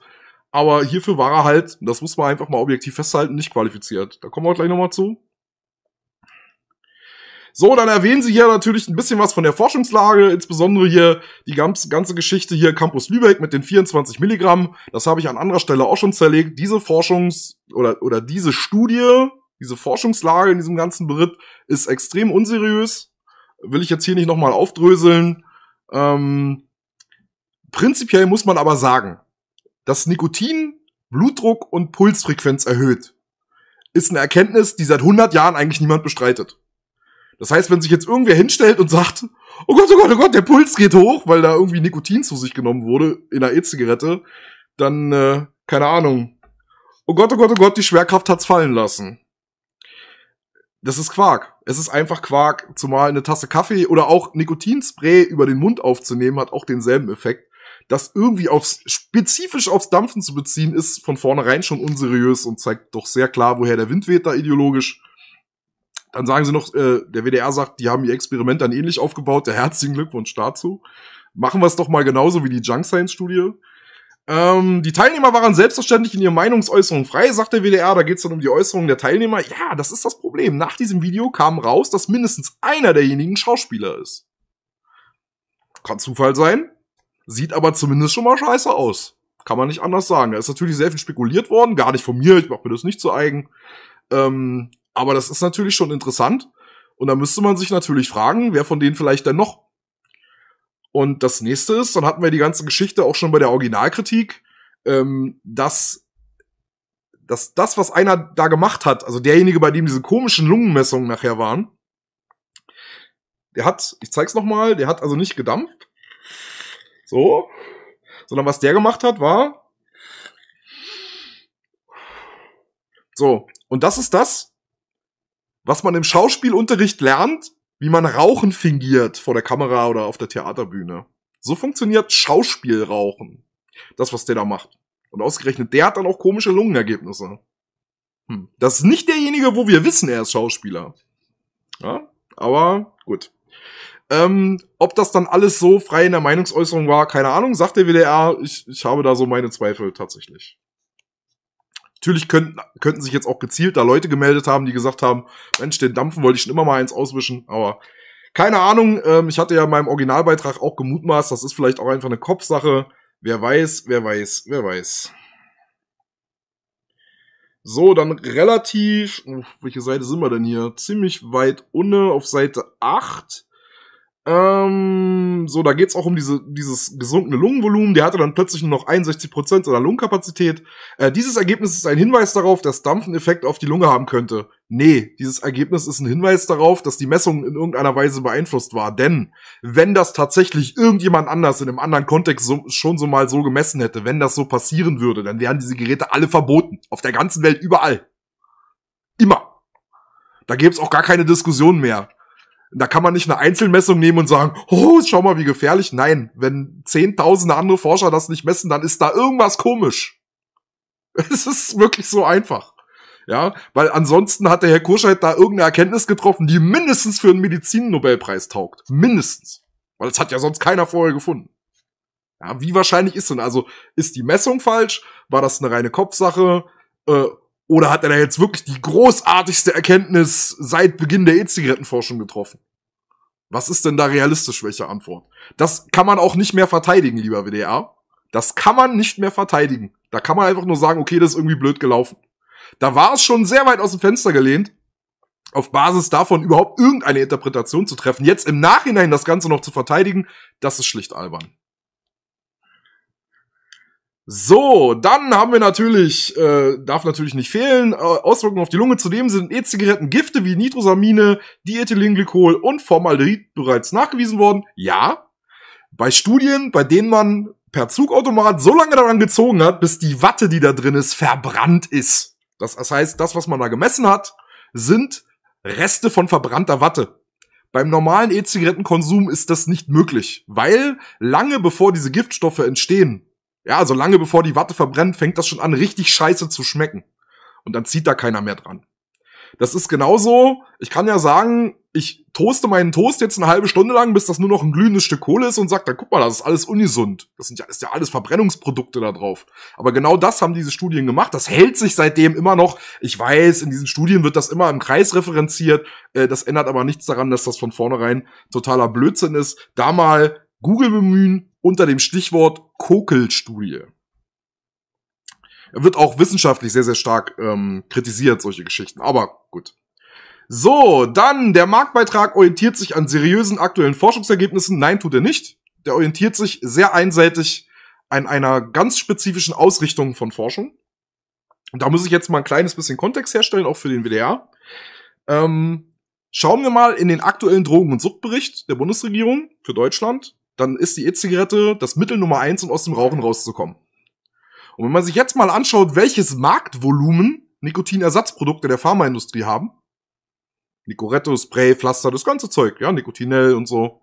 aber hierfür war er halt, das muss man einfach mal objektiv festhalten, nicht qualifiziert. Da kommen wir gleich nochmal zu. So, dann erwähnen sie hier natürlich ein bisschen was von der Forschungslage, insbesondere hier die ganze Geschichte hier Campus Lübeck mit den 24 Milligramm. Das habe ich an anderer Stelle auch schon zerlegt. Diese Forschungs- oder, oder diese Studie, diese Forschungslage in diesem ganzen Beritt ist extrem unseriös will ich jetzt hier nicht nochmal aufdröseln. Ähm, prinzipiell muss man aber sagen, dass Nikotin Blutdruck und Pulsfrequenz erhöht, ist eine Erkenntnis, die seit 100 Jahren eigentlich niemand bestreitet. Das heißt, wenn sich jetzt irgendwer hinstellt und sagt, oh Gott, oh Gott, oh Gott, der Puls geht hoch, weil da irgendwie Nikotin zu sich genommen wurde in einer E-Zigarette, dann, äh, keine Ahnung. Oh Gott, oh Gott, oh Gott, die Schwerkraft hat's fallen lassen das ist Quark. Es ist einfach Quark, zumal eine Tasse Kaffee oder auch Nikotinspray über den Mund aufzunehmen, hat auch denselben Effekt. Das irgendwie aufs, spezifisch aufs Dampfen zu beziehen, ist von vornherein schon unseriös und zeigt doch sehr klar, woher der Wind weht da ideologisch. Dann sagen sie noch, äh, der WDR sagt, die haben ihr Experiment dann ähnlich aufgebaut. Der herzlichen Glückwunsch dazu. Machen wir es doch mal genauso wie die Junk Science Studie. Ähm, die Teilnehmer waren selbstverständlich in ihren Meinungsäußerungen frei, sagt der WDR. Da geht es dann um die Äußerungen der Teilnehmer. Ja, das ist das Problem. Nach diesem Video kam raus, dass mindestens einer derjenigen Schauspieler ist. Kann Zufall sein, sieht aber zumindest schon mal scheiße aus. Kann man nicht anders sagen. Da ist natürlich sehr viel spekuliert worden, gar nicht von mir, ich mache mir das nicht zu eigen. Ähm, aber das ist natürlich schon interessant. Und da müsste man sich natürlich fragen, wer von denen vielleicht denn noch und das nächste ist, dann hatten wir die ganze Geschichte auch schon bei der Originalkritik, ähm, dass, dass das, was einer da gemacht hat, also derjenige, bei dem diese komischen Lungenmessungen nachher waren, der hat, ich zeig's nochmal, der hat also nicht gedampft. So. Sondern was der gemacht hat, war. So. Und das ist das, was man im Schauspielunterricht lernt, wie man Rauchen fingiert vor der Kamera oder auf der Theaterbühne. So funktioniert Schauspielrauchen. Das, was der da macht. Und ausgerechnet, der hat dann auch komische Lungenergebnisse. Hm. Das ist nicht derjenige, wo wir wissen, er ist Schauspieler. Ja, aber gut. Ähm, ob das dann alles so frei in der Meinungsäußerung war, keine Ahnung, sagt der WDR. Ich, ich habe da so meine Zweifel tatsächlich. Natürlich könnten, könnten sich jetzt auch gezielt da Leute gemeldet haben, die gesagt haben, Mensch, den Dampfen wollte ich schon immer mal eins auswischen, aber keine Ahnung. Ähm, ich hatte ja in meinem Originalbeitrag auch gemutmaßt, das ist vielleicht auch einfach eine Kopfsache. Wer weiß, wer weiß, wer weiß. So, dann relativ, auf oh, welche Seite sind wir denn hier? Ziemlich weit unten auf Seite 8. Ähm, so, da geht's auch um diese, dieses gesunkene Lungenvolumen. Der hatte dann plötzlich nur noch 61% Prozent seiner Lungenkapazität. Äh, dieses Ergebnis ist ein Hinweis darauf, dass Dampfen Effekt auf die Lunge haben könnte. Nee, dieses Ergebnis ist ein Hinweis darauf, dass die Messung in irgendeiner Weise beeinflusst war. Denn wenn das tatsächlich irgendjemand anders in einem anderen Kontext so, schon so mal so gemessen hätte, wenn das so passieren würde, dann wären diese Geräte alle verboten. Auf der ganzen Welt, überall. Immer. Da gäbe es auch gar keine Diskussion mehr. Da kann man nicht eine Einzelmessung nehmen und sagen, oh, schau mal, wie gefährlich. Nein, wenn zehntausende andere Forscher das nicht messen, dann ist da irgendwas komisch. [laughs] Es ist wirklich so einfach. Ja, weil ansonsten hat der Herr Kurscheid da irgendeine Erkenntnis getroffen, die mindestens für einen Medizin-Nobelpreis taugt. Mindestens. Weil das hat ja sonst keiner vorher gefunden. Ja, wie wahrscheinlich ist denn? Also, ist die Messung falsch? War das eine reine Kopfsache? Äh, oder hat er da jetzt wirklich die großartigste Erkenntnis seit Beginn der E-Zigarettenforschung getroffen? Was ist denn da realistisch, welche Antwort? Das kann man auch nicht mehr verteidigen, lieber WDR. Das kann man nicht mehr verteidigen. Da kann man einfach nur sagen, okay, das ist irgendwie blöd gelaufen. Da war es schon sehr weit aus dem Fenster gelehnt, auf Basis davon überhaupt irgendeine Interpretation zu treffen. Jetzt im Nachhinein das Ganze noch zu verteidigen, das ist schlicht albern. So, dann haben wir natürlich, äh, darf natürlich nicht fehlen, äh, Auswirkungen auf die Lunge. Zudem sind E-Zigaretten Gifte wie Nitrosamine, Diethylenglycol und Formaldehyd bereits nachgewiesen worden. Ja, bei Studien, bei denen man per Zugautomat so lange daran gezogen hat, bis die Watte, die da drin ist, verbrannt ist. Das, das heißt, das, was man da gemessen hat, sind Reste von verbrannter Watte. Beim normalen E-Zigarettenkonsum ist das nicht möglich, weil lange bevor diese Giftstoffe entstehen, ja, so also lange bevor die Watte verbrennt, fängt das schon an, richtig scheiße zu schmecken. Und dann zieht da keiner mehr dran. Das ist genauso, ich kann ja sagen, ich toaste meinen Toast jetzt eine halbe Stunde lang, bis das nur noch ein glühendes Stück Kohle ist und sag, dann guck mal, das ist alles ungesund. Das sind ja, ist ja alles Verbrennungsprodukte da drauf. Aber genau das haben diese Studien gemacht. Das hält sich seitdem immer noch. Ich weiß, in diesen Studien wird das immer im Kreis referenziert. Äh, das ändert aber nichts daran, dass das von vornherein totaler Blödsinn ist. Da mal Google bemühen, unter dem Stichwort Kokel-Studie. Er wird auch wissenschaftlich sehr, sehr stark ähm, kritisiert, solche Geschichten. Aber gut. So, dann, der Marktbeitrag orientiert sich an seriösen aktuellen Forschungsergebnissen. Nein, tut er nicht. Der orientiert sich sehr einseitig an einer ganz spezifischen Ausrichtung von Forschung. Und da muss ich jetzt mal ein kleines bisschen Kontext herstellen, auch für den WDR. Ähm, schauen wir mal in den aktuellen Drogen- und Suchtbericht der Bundesregierung für Deutschland dann ist die E-Zigarette das Mittel Nummer eins, um aus dem Rauchen rauszukommen. Und wenn man sich jetzt mal anschaut, welches Marktvolumen Nikotinersatzprodukte der Pharmaindustrie haben, Nicoretto, Spray, Pflaster, das ganze Zeug, ja, Nikotinell und so.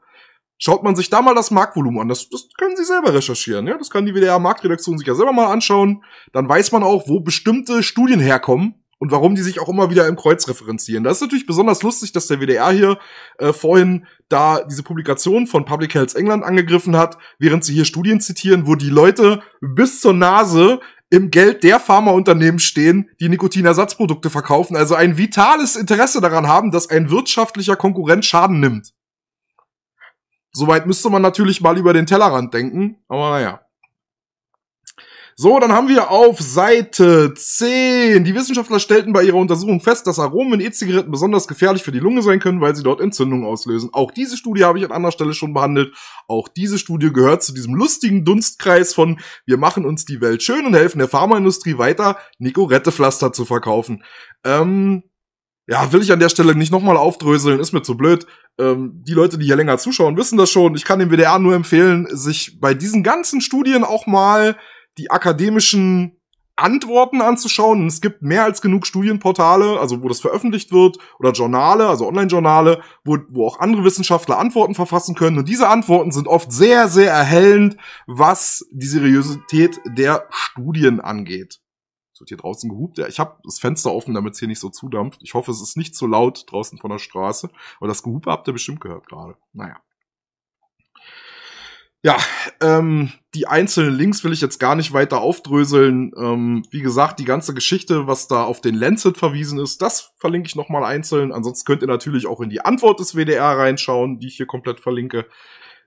Schaut man sich da mal das Marktvolumen an, das, das können Sie selber recherchieren, ja, das kann die WDR Marktredaktion sich ja selber mal anschauen, dann weiß man auch, wo bestimmte Studien herkommen, und warum die sich auch immer wieder im Kreuz referenzieren. Das ist natürlich besonders lustig, dass der WDR hier äh, vorhin da diese Publikation von Public Health England angegriffen hat, während sie hier Studien zitieren, wo die Leute bis zur Nase im Geld der Pharmaunternehmen stehen, die Nikotinersatzprodukte verkaufen, also ein vitales Interesse daran haben, dass ein wirtschaftlicher Konkurrent Schaden nimmt. Soweit müsste man natürlich mal über den Tellerrand denken, aber naja. So, dann haben wir auf Seite 10. Die Wissenschaftler stellten bei ihrer Untersuchung fest, dass Aromen in E-Zigaretten besonders gefährlich für die Lunge sein können, weil sie dort Entzündungen auslösen. Auch diese Studie habe ich an anderer Stelle schon behandelt. Auch diese Studie gehört zu diesem lustigen Dunstkreis von wir machen uns die Welt schön und helfen der Pharmaindustrie weiter, Nicorette-Pflaster zu verkaufen. Ähm, ja, will ich an der Stelle nicht nochmal aufdröseln, ist mir zu blöd. Ähm, die Leute, die hier länger zuschauen, wissen das schon. Ich kann dem WDR nur empfehlen, sich bei diesen ganzen Studien auch mal die akademischen Antworten anzuschauen. Und es gibt mehr als genug Studienportale, also wo das veröffentlicht wird, oder Journale, also Online-Journale, wo, wo auch andere Wissenschaftler Antworten verfassen können. Und diese Antworten sind oft sehr, sehr erhellend, was die Seriosität der Studien angeht. Es wird hier draußen gehupt. Ja, ich habe das Fenster offen, damit es hier nicht so zudampft. Ich hoffe, es ist nicht zu so laut draußen von der Straße. Aber das Gehupe habt ihr bestimmt gehört gerade. Naja. Ja, ähm, die einzelnen Links will ich jetzt gar nicht weiter aufdröseln. Ähm, wie gesagt, die ganze Geschichte, was da auf den Lancet verwiesen ist, das verlinke ich nochmal einzeln. Ansonsten könnt ihr natürlich auch in die Antwort des WDR reinschauen, die ich hier komplett verlinke.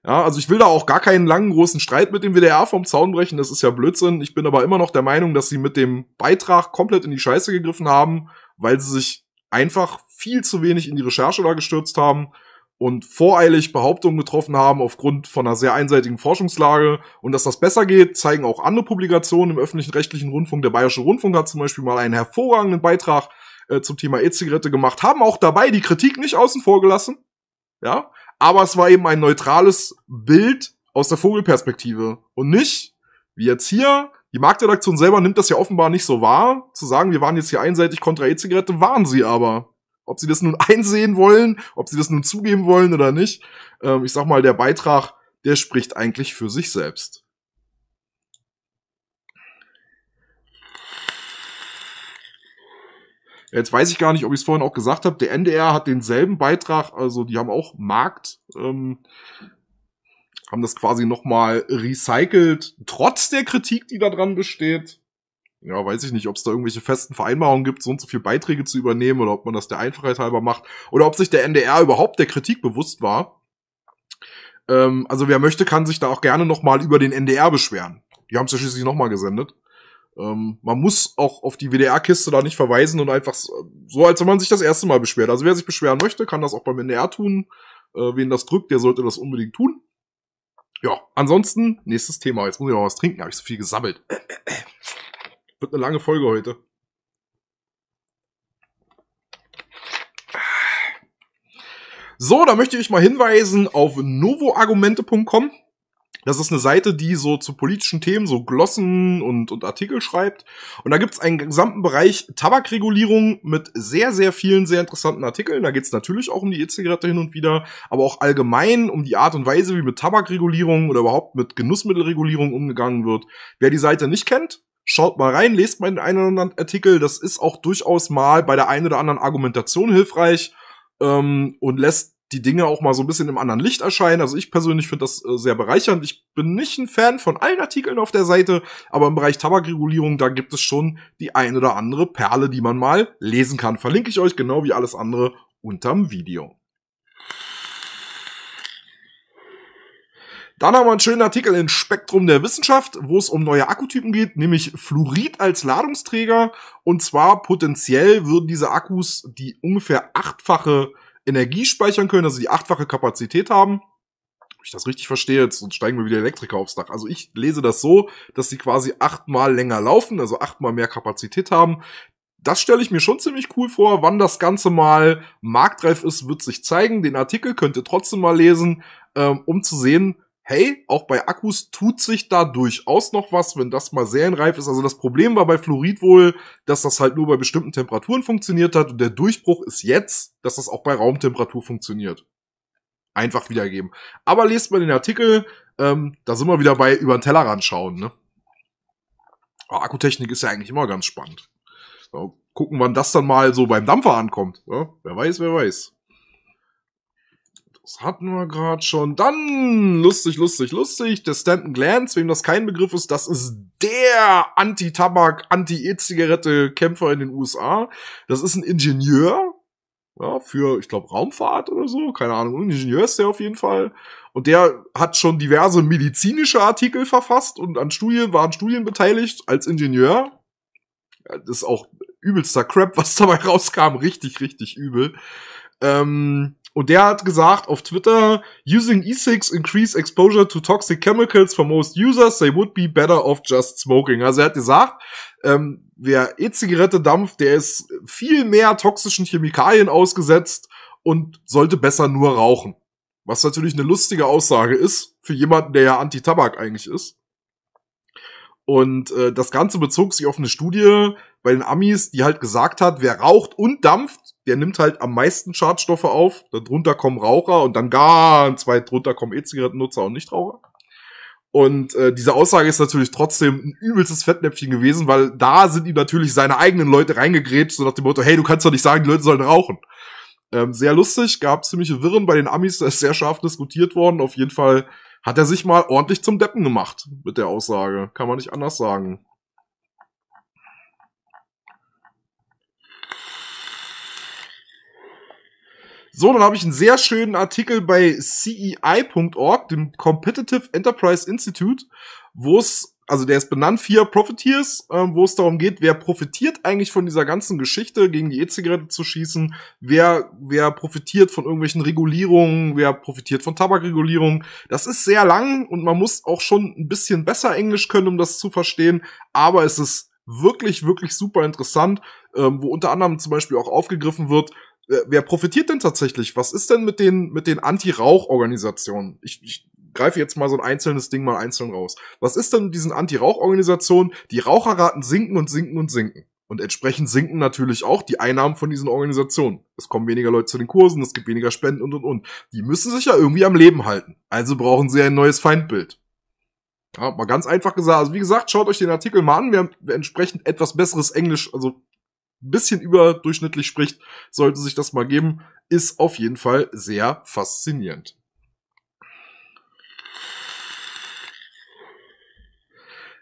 Ja, also ich will da auch gar keinen langen großen Streit mit dem WDR vom Zaun brechen, das ist ja Blödsinn. Ich bin aber immer noch der Meinung, dass sie mit dem Beitrag komplett in die Scheiße gegriffen haben, weil sie sich einfach viel zu wenig in die Recherche da gestürzt haben und voreilig Behauptungen getroffen haben aufgrund von einer sehr einseitigen Forschungslage und dass das besser geht, zeigen auch andere Publikationen im öffentlichen rechtlichen Rundfunk. Der Bayerische Rundfunk hat zum Beispiel mal einen hervorragenden Beitrag äh, zum Thema E-Zigarette gemacht, haben auch dabei die Kritik nicht außen vor gelassen, ja, aber es war eben ein neutrales Bild aus der Vogelperspektive und nicht wie jetzt hier. Die Marktredaktion selber nimmt das ja offenbar nicht so wahr, zu sagen, wir waren jetzt hier einseitig kontra E-Zigarette, waren sie aber. Ob sie das nun [laughs] einsehen wollen, ob sie das nun zugeben wollen oder nicht. Ähm, ich sag mal, der Beitrag, der spricht eigentlich für sich selbst. Jetzt weiß ich gar nicht, ob ich es vorhin auch gesagt habe. Der NDR hat denselben Beitrag, also die haben auch Markt, ähm, haben das quasi nochmal recycelt, trotz der Kritik, die da dran besteht ja, weiß ich nicht, ob es da irgendwelche festen Vereinbarungen gibt, so und so viel Beiträge zu übernehmen oder ob man das der Einfachheit halber macht oder ob sich der NDR überhaupt der Kritik bewusst war. Ähm, also wer möchte, kann sich da auch gerne nochmal über den NDR beschweren. Die haben es ja schließlich nochmal gesendet. Ähm, man muss auch auf die WDR-Kiste da nicht verweisen und einfach äh, so, als wenn man sich das erste Mal beschwert. Also wer sich beschweren möchte, kann das auch beim NDR tun. Äh, wen das drückt, der sollte das unbedingt tun. Ja, ansonsten, nächstes Thema. Jetzt muss ich noch was trinken, habe ich so viel gesammelt. Wird eine lange Folge heute. So, da möchte ich mal hinweisen auf novoargumente.com. Das ist eine Seite, die so zu politischen Themen so Glossen und, und Artikel schreibt. Und da gibt es einen gesamten Bereich Tabakregulierung mit sehr, sehr vielen sehr interessanten Artikeln. Da geht es natürlich auch um die E-Zigarette hin und wieder, aber auch allgemein um die Art und Weise, wie mit Tabakregulierung oder überhaupt mit Genussmittelregulierung umgegangen wird. Wer die Seite nicht kennt, Schaut mal rein, lest mal den einen oder anderen Artikel. Das ist auch durchaus mal bei der einen oder anderen Argumentation hilfreich ähm, und lässt die Dinge auch mal so ein bisschen im anderen Licht erscheinen. Also ich persönlich finde das äh, sehr bereichernd. Ich bin nicht ein Fan von allen Artikeln auf der Seite, aber im Bereich Tabakregulierung, da gibt es schon die ein oder andere Perle, die man mal lesen kann. Verlinke ich euch genau wie alles andere unterm Video. Dann haben wir einen schönen Artikel in Spektrum der Wissenschaft, wo es um neue Akkutypen geht, nämlich Fluorid als Ladungsträger. Und zwar potenziell würden diese Akkus die ungefähr achtfache Energie speichern können, also die achtfache Kapazität haben. Wenn ich das richtig verstehe, jetzt steigen wir wieder Elektriker aufs Dach. Also ich lese das so, dass sie quasi achtmal länger laufen, also achtmal mehr Kapazität haben. Das stelle ich mir schon ziemlich cool vor. Wann das Ganze mal marktreif ist, wird sich zeigen. Den Artikel könnt ihr trotzdem mal lesen, ähm, um zu sehen, hey, auch bei Akkus tut sich da durchaus noch was, wenn das mal serienreif ist. Also das Problem war bei Fluorid wohl, dass das halt nur bei bestimmten Temperaturen funktioniert hat und der Durchbruch ist jetzt, dass das auch bei Raumtemperatur funktioniert. Einfach wiedergeben. Aber lest mal den Artikel, ähm, da sind wir wieder bei über den Tellerrand schauen, ne? Aber oh, Akkutechnik ist ja eigentlich immer ganz spannend. So, gucken, wann das dann mal so beim Dampfer ankommt. Ja? Ne? Wer weiß, wer weiß. Das hatten wir gerade schon. Dann, lustig, lustig, lustig, der Stanton Glance, wem das kein Begriff ist, das ist der Anti-Tabak, Anti-E-Zigarette-Kämpfer in den USA. Das ist ein Ingenieur ja, für, ich glaube, Raumfahrt oder so, keine Ahnung, ein Ingenieur ist der auf jeden Fall. Und der hat schon diverse medizinische Artikel verfasst und an Studien, waren Studien beteiligt als Ingenieur. Das ist auch übelster Crap, was dabei rauskam, richtig, richtig übel. Ähm, und der hat gesagt auf Twitter, using E6 increase exposure to toxic chemicals for most users, they would be better off just smoking. Also er hat gesagt, ähm, wer E-Zigarette dampft, der ist viel mehr toxischen Chemikalien ausgesetzt und sollte besser nur rauchen. Was natürlich eine lustige Aussage ist für jemanden, der ja anti-Tabak eigentlich ist. Und äh, das Ganze bezog sich auf eine Studie bei den Amis, die halt gesagt hat, wer raucht und dampft, der nimmt halt am meisten Schadstoffe auf. Darunter kommen Raucher und dann ganz weit drunter kommen E-Zigarettennutzer und Nichtraucher. Und äh, diese Aussage ist natürlich trotzdem ein übelstes Fettnäpfchen gewesen, weil da sind ihm natürlich seine eigenen Leute reingegrätscht, so nach dem Motto, hey, du kannst doch nicht sagen, die Leute sollen rauchen. Ähm, sehr lustig, gab ziemliche Wirren bei den Amis, da ist sehr scharf diskutiert worden. Auf jeden Fall hat er sich mal ordentlich zum Deppen gemacht mit der Aussage. Kann man nicht anders sagen. So, dann habe ich einen sehr schönen Artikel bei CEI.org, dem Competitive Enterprise Institute, wo es, also der ist benannt vier Profiteers, äh, wo es darum geht, wer profitiert eigentlich von dieser ganzen Geschichte, gegen die E-Zigarette zu schießen, wer, wer profitiert von irgendwelchen Regulierungen, wer profitiert von Tabakregulierungen. Das ist sehr lang und man muss auch schon ein bisschen besser Englisch können, um das zu verstehen, aber es ist wirklich, wirklich super interessant, ähm, wo unter anderem zum Beispiel auch aufgegriffen wird, wer profitiert denn tatsächlich? Was ist denn mit den, mit den Anti-Rauch-Organisationen? Ich, ich greife jetzt mal so ein einzelnes Ding mal einzeln raus. Was ist denn mit diesen Anti-Rauch-Organisationen? Die Raucherraten sinken und sinken und sinken. Und entsprechend sinken natürlich auch die Einnahmen von diesen Organisationen. Es kommen weniger Leute zu den Kursen, es gibt weniger Spenden und und und. Die müssen sich ja irgendwie am Leben halten. Also brauchen sie ein neues Feindbild. Ja, mal ganz einfach gesagt. Also wie gesagt, schaut euch den Artikel mal an. Wir haben entsprechend etwas besseres Englisch, also bisschen überdurchschnittlich spricht, sollte sich das mal geben, ist auf jeden Fall sehr faszinierend.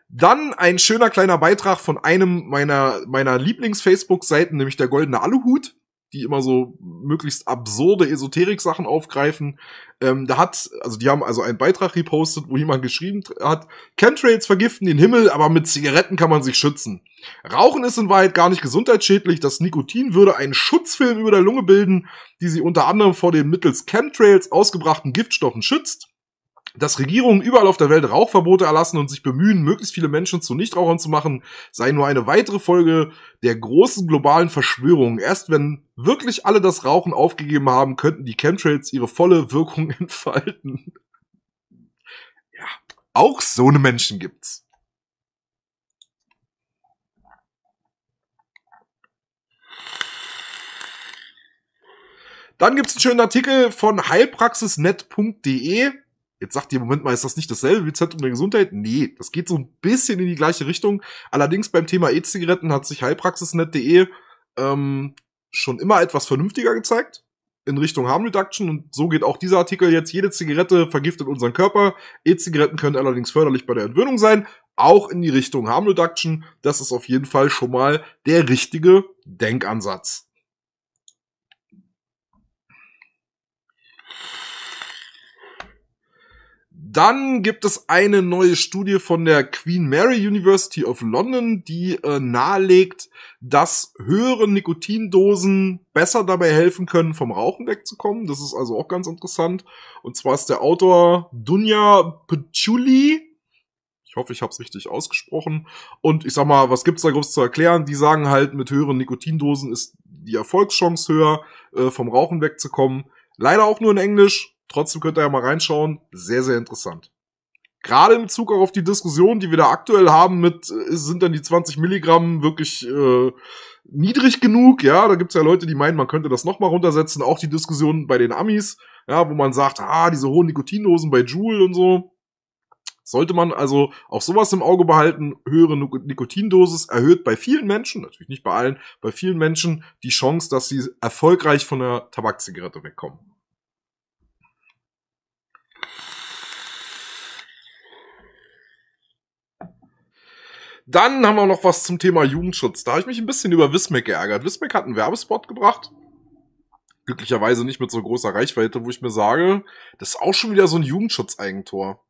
Dann ein schöner kleiner Beitrag von einem meiner, meiner Lieblings-Facebook-Seiten, nämlich der Goldene Aluhut die immer so möglichst absurde Esoterik-Sachen aufgreifen. Ähm, da hat, also die haben also einen Beitrag repostet, wo jemand geschrieben hat, Chemtrails vergiften den Himmel, aber mit Zigaretten kann man sich schützen. Rauchen ist in Wahrheit gar nicht gesundheitsschädlich, das Nikotin würde einen Schutzfilm über der Lunge bilden, die sie unter anderem vor den mittels Chemtrails ausgebrachten Giftstoffen schützt dass Regierungen überall auf der Welt Rauchverbote erlassen und sich bemühen, möglichst viele Menschen zu Nichtrauchern zu machen, sei nur eine weitere Folge der großen globalen Verschwörung. Erst wenn wirklich alle das Rauchen aufgegeben haben, könnten die Chemtrails ihre volle Wirkung [laughs] entfalten. Ja, auch so eine Menschen gibt's. Dann gibt's einen schönen Artikel von heilpraxisnet.de Jetzt sagt ihr, Moment mal, ist das nicht dasselbe wie Zentrum der Gesundheit? Nee, das geht so ein bisschen in die gleiche Richtung. Allerdings beim Thema E-Zigaretten hat sich heilpraxisnet.de ähm, schon immer etwas vernünftiger gezeigt in Richtung Harm Reduction und so geht auch dieser Artikel jetzt. Jede Zigarette vergiftet unseren Körper. E-Zigaretten können allerdings förderlich bei der Entwöhnung sein. Auch in die Richtung Harm Reduction. Das ist auf jeden Fall schon mal der richtige Denkansatz. Dann gibt es eine neue Studie von der Queen Mary University of London, die äh, nahelegt, dass höhere Nikotindosen besser dabei helfen können, vom Rauchen wegzukommen. Das ist also auch ganz interessant. Und zwar ist der Autor Dunja Pechuli. Ich hoffe, ich habe es richtig ausgesprochen. Und ich sag mal, was gibt es da groß zu erklären? Die sagen halt, mit höheren Nikotindosen ist die Erfolgschance höher, äh, vom Rauchen wegzukommen. Leider auch nur in Englisch, Trotzdem könnt ihr ja mal reinschauen. Sehr, sehr interessant. Gerade in Bezug auch auf die Diskussion, die wir da aktuell haben mit, äh, sind dann die 20 Milligramm wirklich äh, niedrig genug? Ja, da gibt's ja Leute, die meinen, man könnte das nochmal runtersetzen. Auch die Diskussion bei den Amis, ja, wo man sagt, ah, diese hohen Nikotindosen bei Joule und so. Sollte man also auch sowas im Auge behalten, höhere Nikotindosis erhöht bei vielen Menschen, natürlich nicht bei allen, bei vielen Menschen die Chance, dass sie erfolgreich von der Tabakzigarette wegkommen. Dann haben wir noch was zum Thema Jugendschutz. Da habe ich mich ein bisschen über Wismec geärgert. Wismec hat einen Werbespot gebracht. Glücklicherweise nicht mit so großer Reichweite, wo ich mir sage, das ist auch schon wieder so ein Jugendschutzeigentor.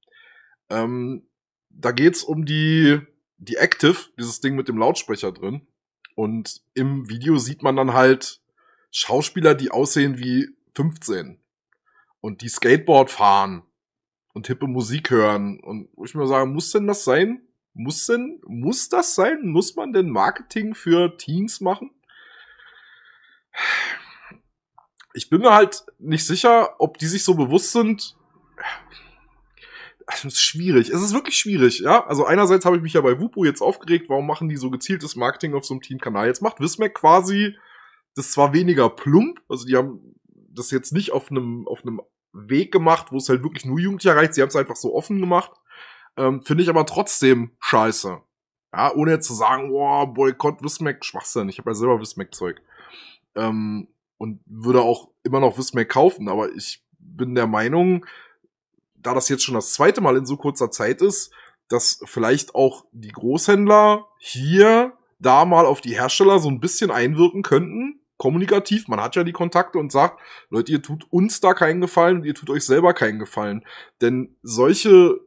Ähm, da geht's um die, die Active, dieses Ding mit dem Lautsprecher drin. Und im Video sieht man dann halt Schauspieler, die aussehen wie 15 und die Skateboard fahren und hippe Musik hören. Und wo ich mir sage, muss denn das sein? Muss denn, muss das sein? Muss man denn Marketing für Teens machen? Ich bin mir halt nicht sicher, ob die sich so bewusst sind. Es ist schwierig. Es ist wirklich schwierig, ja. Also einerseits habe ich mich ja bei Wupo jetzt aufgeregt, warum machen die so gezieltes Marketing auf so einem Teen-Kanal? Jetzt macht Wismac quasi das zwar weniger plump, also die haben das jetzt nicht auf einem, auf einem Weg gemacht, wo es halt wirklich nur Jugendliche erreicht, sie haben es einfach so offen gemacht ähm, Finde ich aber trotzdem scheiße. Ja, ohne jetzt zu sagen, boah, Boykott Wismac, Schwachsinn, ich habe ja selber Wismac-Zeug. Ähm, und würde auch immer noch Wismac kaufen, aber ich bin der Meinung, da das jetzt schon das zweite Mal in so kurzer Zeit ist, dass vielleicht auch die Großhändler hier da mal auf die Hersteller so ein bisschen einwirken könnten, kommunikativ. Man hat ja die Kontakte und sagt, Leute, ihr tut uns da keinen Gefallen und ihr tut euch selber keinen Gefallen. Denn solche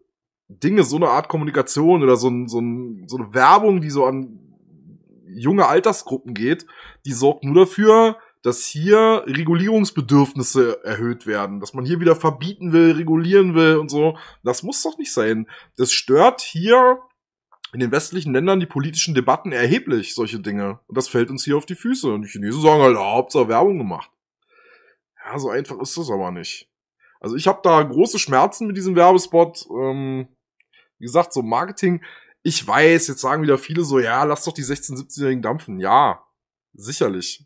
Dinge, so eine Art Kommunikation oder so, ein, so, ein, so eine Werbung, die so an junge Altersgruppen geht, die sorgt nur dafür, dass hier Regulierungsbedürfnisse erhöht werden, dass man hier wieder verbieten will, regulieren will und so. Das muss doch nicht sein. Das stört hier in den westlichen Ländern die politischen Debatten erheblich, solche Dinge. Und das fällt uns hier auf die Füße. Und die Chinesen sagen halt, ah, Hauptsache Werbung gemacht. Ja, so einfach ist das aber nicht. Also ich habe da große Schmerzen mit diesem Werbespot. Ähm, wie gesagt, so Marketing, ich weiß, jetzt sagen wieder viele so, ja, lass doch die 16-, 17-Jährigen dampfen. Ja, sicherlich.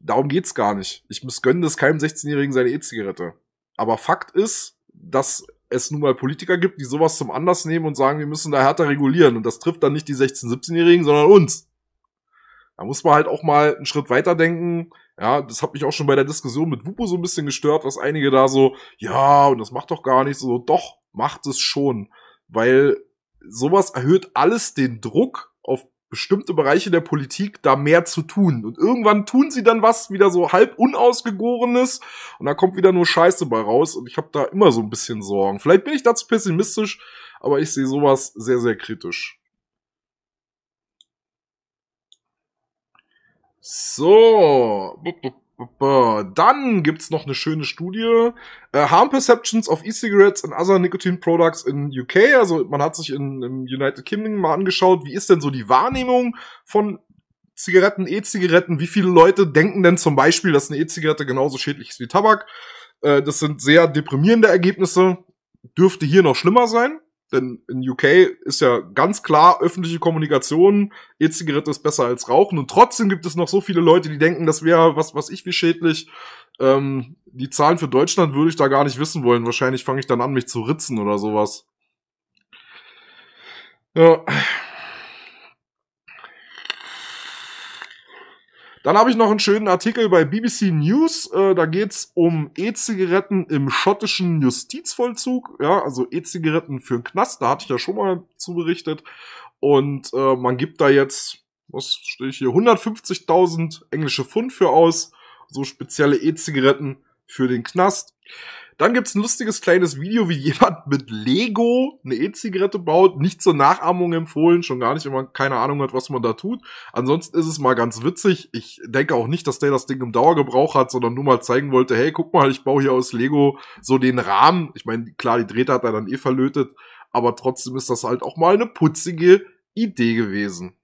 Darum geht's gar nicht. Ich gönnen es keinem 16-Jährigen seine E-Zigarette. Aber Fakt ist, dass es nun mal Politiker gibt, die sowas zum Anlass nehmen und sagen, wir müssen da härter regulieren. Und das trifft dann nicht die 16-, 17-Jährigen, sondern uns. Da muss man halt auch mal einen Schritt weiter denken. Ja, das hat mich auch schon bei der Diskussion mit Wupo so ein bisschen gestört, was einige da so, ja, und das macht doch gar nichts. So, doch, macht es schon weil sowas erhöht alles den Druck auf bestimmte Bereiche der Politik, da mehr zu tun. Und irgendwann tun sie dann was wieder so halb unausgegorenes und da kommt wieder nur Scheiße bei raus und ich habe da immer so ein bisschen Sorgen. Vielleicht bin ich dazu pessimistisch, aber ich sehe sowas sehr, sehr kritisch. So. Bup, bup, dann gibt's noch eine schöne Studie. Äh, Harm Perceptions of E-Cigarettes and Other Nicotine Products in UK. Also man hat sich in, im United Kingdom mal angeschaut, wie ist denn so die Wahrnehmung von Zigaretten, E-Zigaretten? Wie viele Leute denken denn zum Beispiel, dass eine E-Zigarette genauso schädlich ist wie Tabak? Äh, das sind sehr deprimierende Ergebnisse. Dürfte hier noch schlimmer sein. Denn in UK ist ja ganz klar öffentliche Kommunikation, E-Zigarette ist besser als Rauchen. Und trotzdem gibt es noch so viele Leute, die denken, das wäre was, was ich wie schädlich. Ähm, die Zahlen für Deutschland würde ich da gar nicht wissen wollen. Wahrscheinlich fange ich dann an, mich zu ritzen oder sowas. Ja. Dann habe ich noch einen schönen Artikel bei BBC News. Äh, da geht's um E-Zigaretten im schottischen Justizvollzug. Ja, also E-Zigaretten für den Knast. Da hatte ich ja schon mal zu berichtet. Und äh, man gibt da jetzt, was stehe ich hier, 150.000 englische Pfund für aus. So spezielle E-Zigaretten für den Knast. Dann gibt's ein lustiges kleines Video, wie jemand mit Lego eine E-Zigarette baut. Nicht zur Nachahmung empfohlen, schon gar nicht, wenn man keine Ahnung hat, was man da tut. Ansonsten ist es mal ganz witzig. Ich denke auch nicht, dass der das Ding im Dauergebrauch hat, sondern nur mal zeigen wollte, hey, guck mal, ich baue hier aus Lego so den Rahmen. Ich meine, klar, die Drähte hat er dann eh verlötet, aber trotzdem ist das halt auch mal eine putzige Idee gewesen.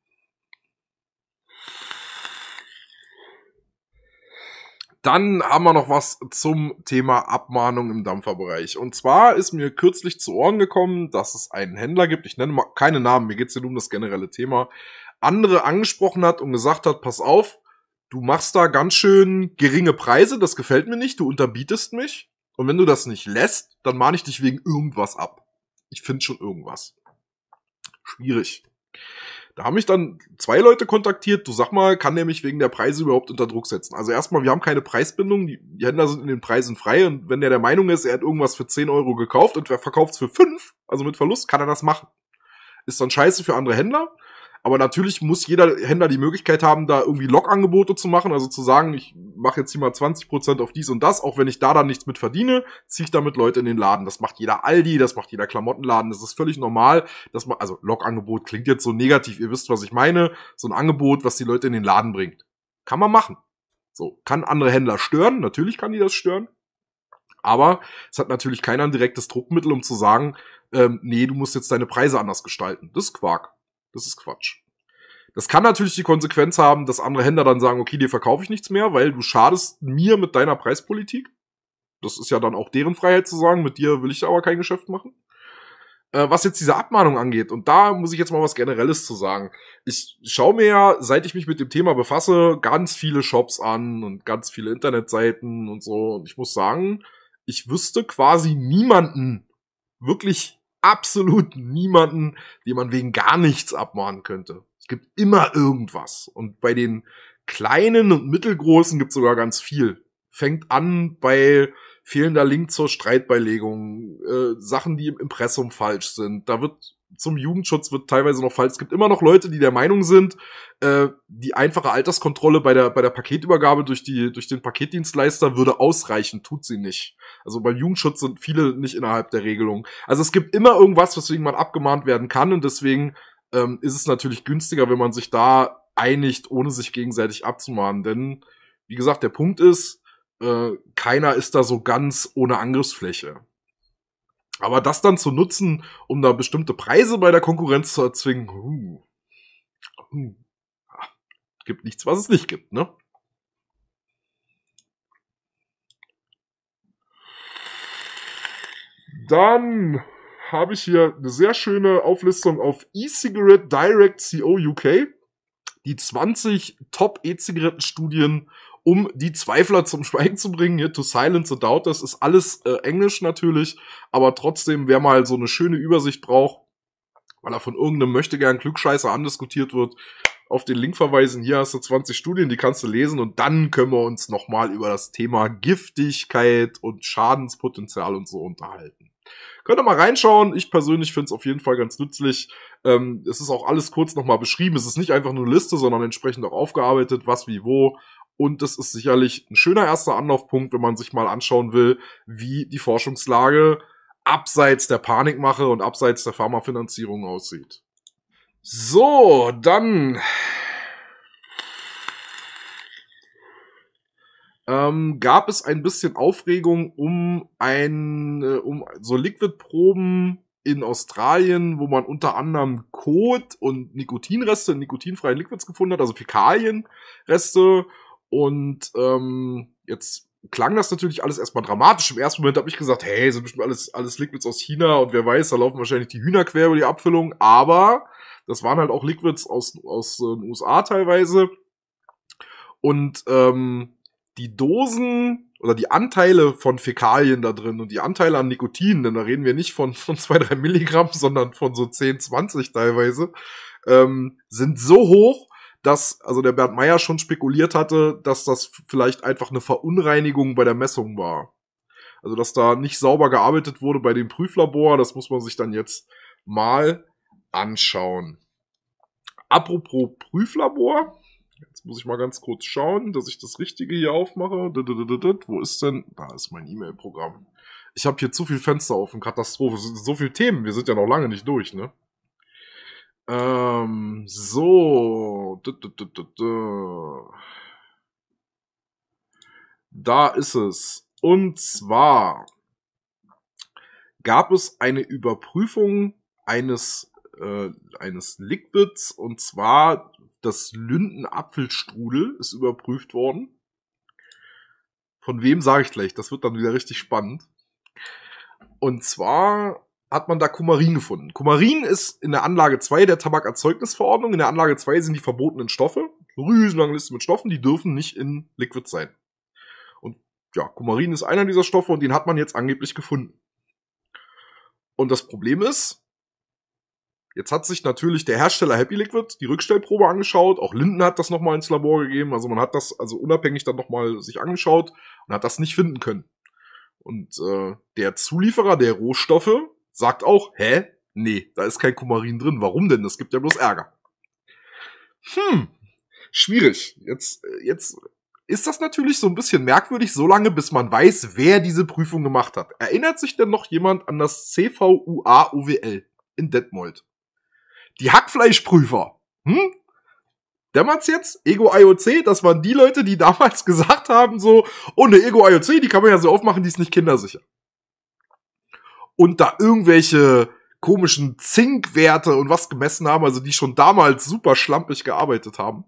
Dann haben wir noch was zum Thema Abmahnung im Dampferbereich. Und zwar ist mir kürzlich zu Ohren gekommen, dass es einen Händler gibt, ich nenne mal keine Namen, mir geht's hier nur um das generelle Thema, andere angesprochen hat und gesagt hat, pass auf, du machst da ganz schön geringe Preise, das gefällt mir nicht, du unterbietest mich. Und wenn du das nicht lässt, dann mahne ich dich wegen irgendwas ab. Ich finde schon irgendwas. Schwierig. Da haben mich dann zwei Leute kontaktiert, du sag mal, kann der mich wegen der Preise überhaupt unter Druck setzen? Also erstmal, wir haben keine Preisbindung, die, die Händler sind in den Preisen frei und wenn der der Meinung ist, er hat irgendwas für 10 Euro gekauft und wer verkauft es für 5, also mit Verlust, kann er das machen. Ist dann scheiße für andere Händler, aber natürlich muss jeder Händler die Möglichkeit haben, da irgendwie Log-Angebote zu machen. Also zu sagen, ich mache jetzt hier mal 20% auf dies und das, auch wenn ich da dann nichts mit verdiene, ziehe ich damit Leute in den Laden. Das macht jeder Aldi, das macht jeder Klamottenladen. Das ist völlig normal. Dass man, also Log-Angebot klingt jetzt so negativ, ihr wisst, was ich meine. So ein Angebot, was die Leute in den Laden bringt. Kann man machen. So, kann andere Händler stören, natürlich kann die das stören. Aber es hat natürlich keiner ein direktes Druckmittel, um zu sagen, ähm, nee, du musst jetzt deine Preise anders gestalten. Das ist Quark. Das ist Quatsch. Das kann natürlich die Konsequenz haben, dass andere Händler dann sagen, okay, dir verkaufe ich nichts mehr, weil du schadest mir mit deiner Preispolitik. Das ist ja dann auch deren Freiheit zu sagen, mit dir will ich aber kein Geschäft machen. Äh, was jetzt diese Abmahnung angeht, und da muss ich jetzt mal was Generelles zu sagen. Ich schaue mir ja, seit ich mich mit dem Thema befasse, ganz viele Shops an und ganz viele Internetseiten und so. Und ich muss sagen, ich wüsste quasi niemanden, wirklich absolut niemanden, den man wegen gar nichts abmahnen könnte. Es gibt immer irgendwas. Und bei den kleinen und mittelgroßen gibt es sogar ganz viel. Fängt an bei fehlender Link zur Streitbeilegung, äh, Sachen, die im Impressum falsch sind. Da wird zum Jugendschutz wird teilweise noch falsch. Es gibt immer noch Leute, die der Meinung sind, äh, die einfache Alterskontrolle bei der, bei der Paketübergabe durch, die, durch den Paketdienstleister würde ausreichen, tut sie nicht. Also beim Jugendschutz sind viele nicht innerhalb der Regelung. Also es gibt immer irgendwas, weswegen man abgemahnt werden kann und deswegen ähm, ist es natürlich günstiger, wenn man sich da einigt, ohne sich gegenseitig abzumahnen. Denn, wie gesagt, der Punkt ist, äh, keiner ist da so ganz ohne Angriffsfläche. Aber das dann zu nutzen, um da bestimmte Preise bei der Konkurrenz zu erzwingen, uh, uh, gibt nichts, was es nicht gibt, ne? Dann habe ich hier eine sehr schöne Auflistung auf E-Cigarette Direct CO UK. Die 20 Top E-Zigaretten-Studien um die Zweifler zum Schweigen zu bringen. Hier, to silence the doubt, das ist alles äh, Englisch natürlich, aber trotzdem, wer mal so eine schöne Übersicht braucht, weil er von irgendeinem möchtegern Glückscheißer andiskutiert wird, auf den Link verweisen. Hier hast du 20 Studien, die kannst du lesen und dann können wir uns nochmal über das Thema Giftigkeit und Schadenspotenzial und so unterhalten. Könnt ihr mal reinschauen. Ich persönlich finde es auf jeden Fall ganz nützlich. Ähm, es ist auch alles kurz nochmal beschrieben. Es ist nicht einfach nur eine Liste, sondern entsprechend auch aufgearbeitet, was wie wo. Und das ist sicherlich ein schöner erster Anlaufpunkt, wenn man sich mal anschauen will, wie die Forschungslage abseits der Panikmache und abseits der Pharmafinanzierung aussieht. So, dann. Ähm, gab es ein bisschen Aufregung um ein, äh, um so Liquidproben in Australien, wo man unter anderem Kot und Nikotinreste, nikotinfreien Liquids gefunden hat, also Fäkalienreste und ähm, jetzt klang das natürlich alles erstmal dramatisch. Im ersten Moment habe ich gesagt, hey, sind bestimmt alles, alles Liquids aus China und wer weiß, da laufen wahrscheinlich die Hühner quer über die Abfüllung. Aber das waren halt auch Liquids aus, aus äh, den USA teilweise. Und ähm, die Dosen oder die Anteile von Fäkalien da drin und die Anteile an Nikotin, denn da reden wir nicht von, von zwei drei Milligramm, sondern von so 10, 20 teilweise, ähm, sind so hoch, dass also der Bernd Meyer schon spekuliert hatte, dass das vielleicht einfach eine Verunreinigung bei der Messung war. Also dass da nicht sauber gearbeitet wurde bei dem Prüflabor, das muss man sich dann jetzt mal anschauen. Apropos Prüflabor, jetzt muss ich mal ganz kurz schauen, dass ich das Richtige hier aufmache. Wo ist denn? Da ist mein E-Mail-Programm. Ich habe hier zu viel Fenster offen, Katastrophe, so viele Themen, wir sind ja noch lange nicht durch, ne? Ähm, so. Da ist es. Und zwar gab es eine Überprüfung eines, äh, eines Liquids und zwar das Lündenapfelstrudel ist überprüft worden. Von wem sage ich gleich, das wird dann wieder richtig spannend. Und zwar hat man da Kumarin gefunden. Kumarin ist in der Anlage 2 der Tabakerzeugnisverordnung. In der Anlage 2 sind die verbotenen Stoffe. Riesenlange Liste mit Stoffen, die dürfen nicht in Liquid sein. Und ja, Kumarin ist einer dieser Stoffe und den hat man jetzt angeblich gefunden. Und das Problem ist, Jetzt hat sich natürlich der Hersteller Happy Liquid die Rückstellprobe angeschaut. Auch Linden hat das nochmal ins Labor gegeben. Also man hat das also unabhängig dann nochmal sich angeschaut und hat das nicht finden können. Und äh, der Zulieferer der Rohstoffe sagt auch, hä? Nee, da ist kein Kumarin drin. Warum denn? Das gibt ja bloß Ärger. Hm, schwierig. Jetzt, äh, jetzt ist das natürlich so ein bisschen merkwürdig, solange bis man weiß, wer diese Prüfung gemacht hat. Erinnert sich denn noch jemand an das CVUA-OWL in Detmold? Die Hackfleischprüfer. Hm? Dämmert's jetzt? Ego IOC, das waren die Leute, die [laughs] damals gesagt haben, so, oh, eine Ego IOC, die kann man ja so aufmachen, die ist nicht kindersicher und da irgendwelche komischen Zinkwerte und was gemessen haben, also die schon damals super schlampig gearbeitet haben.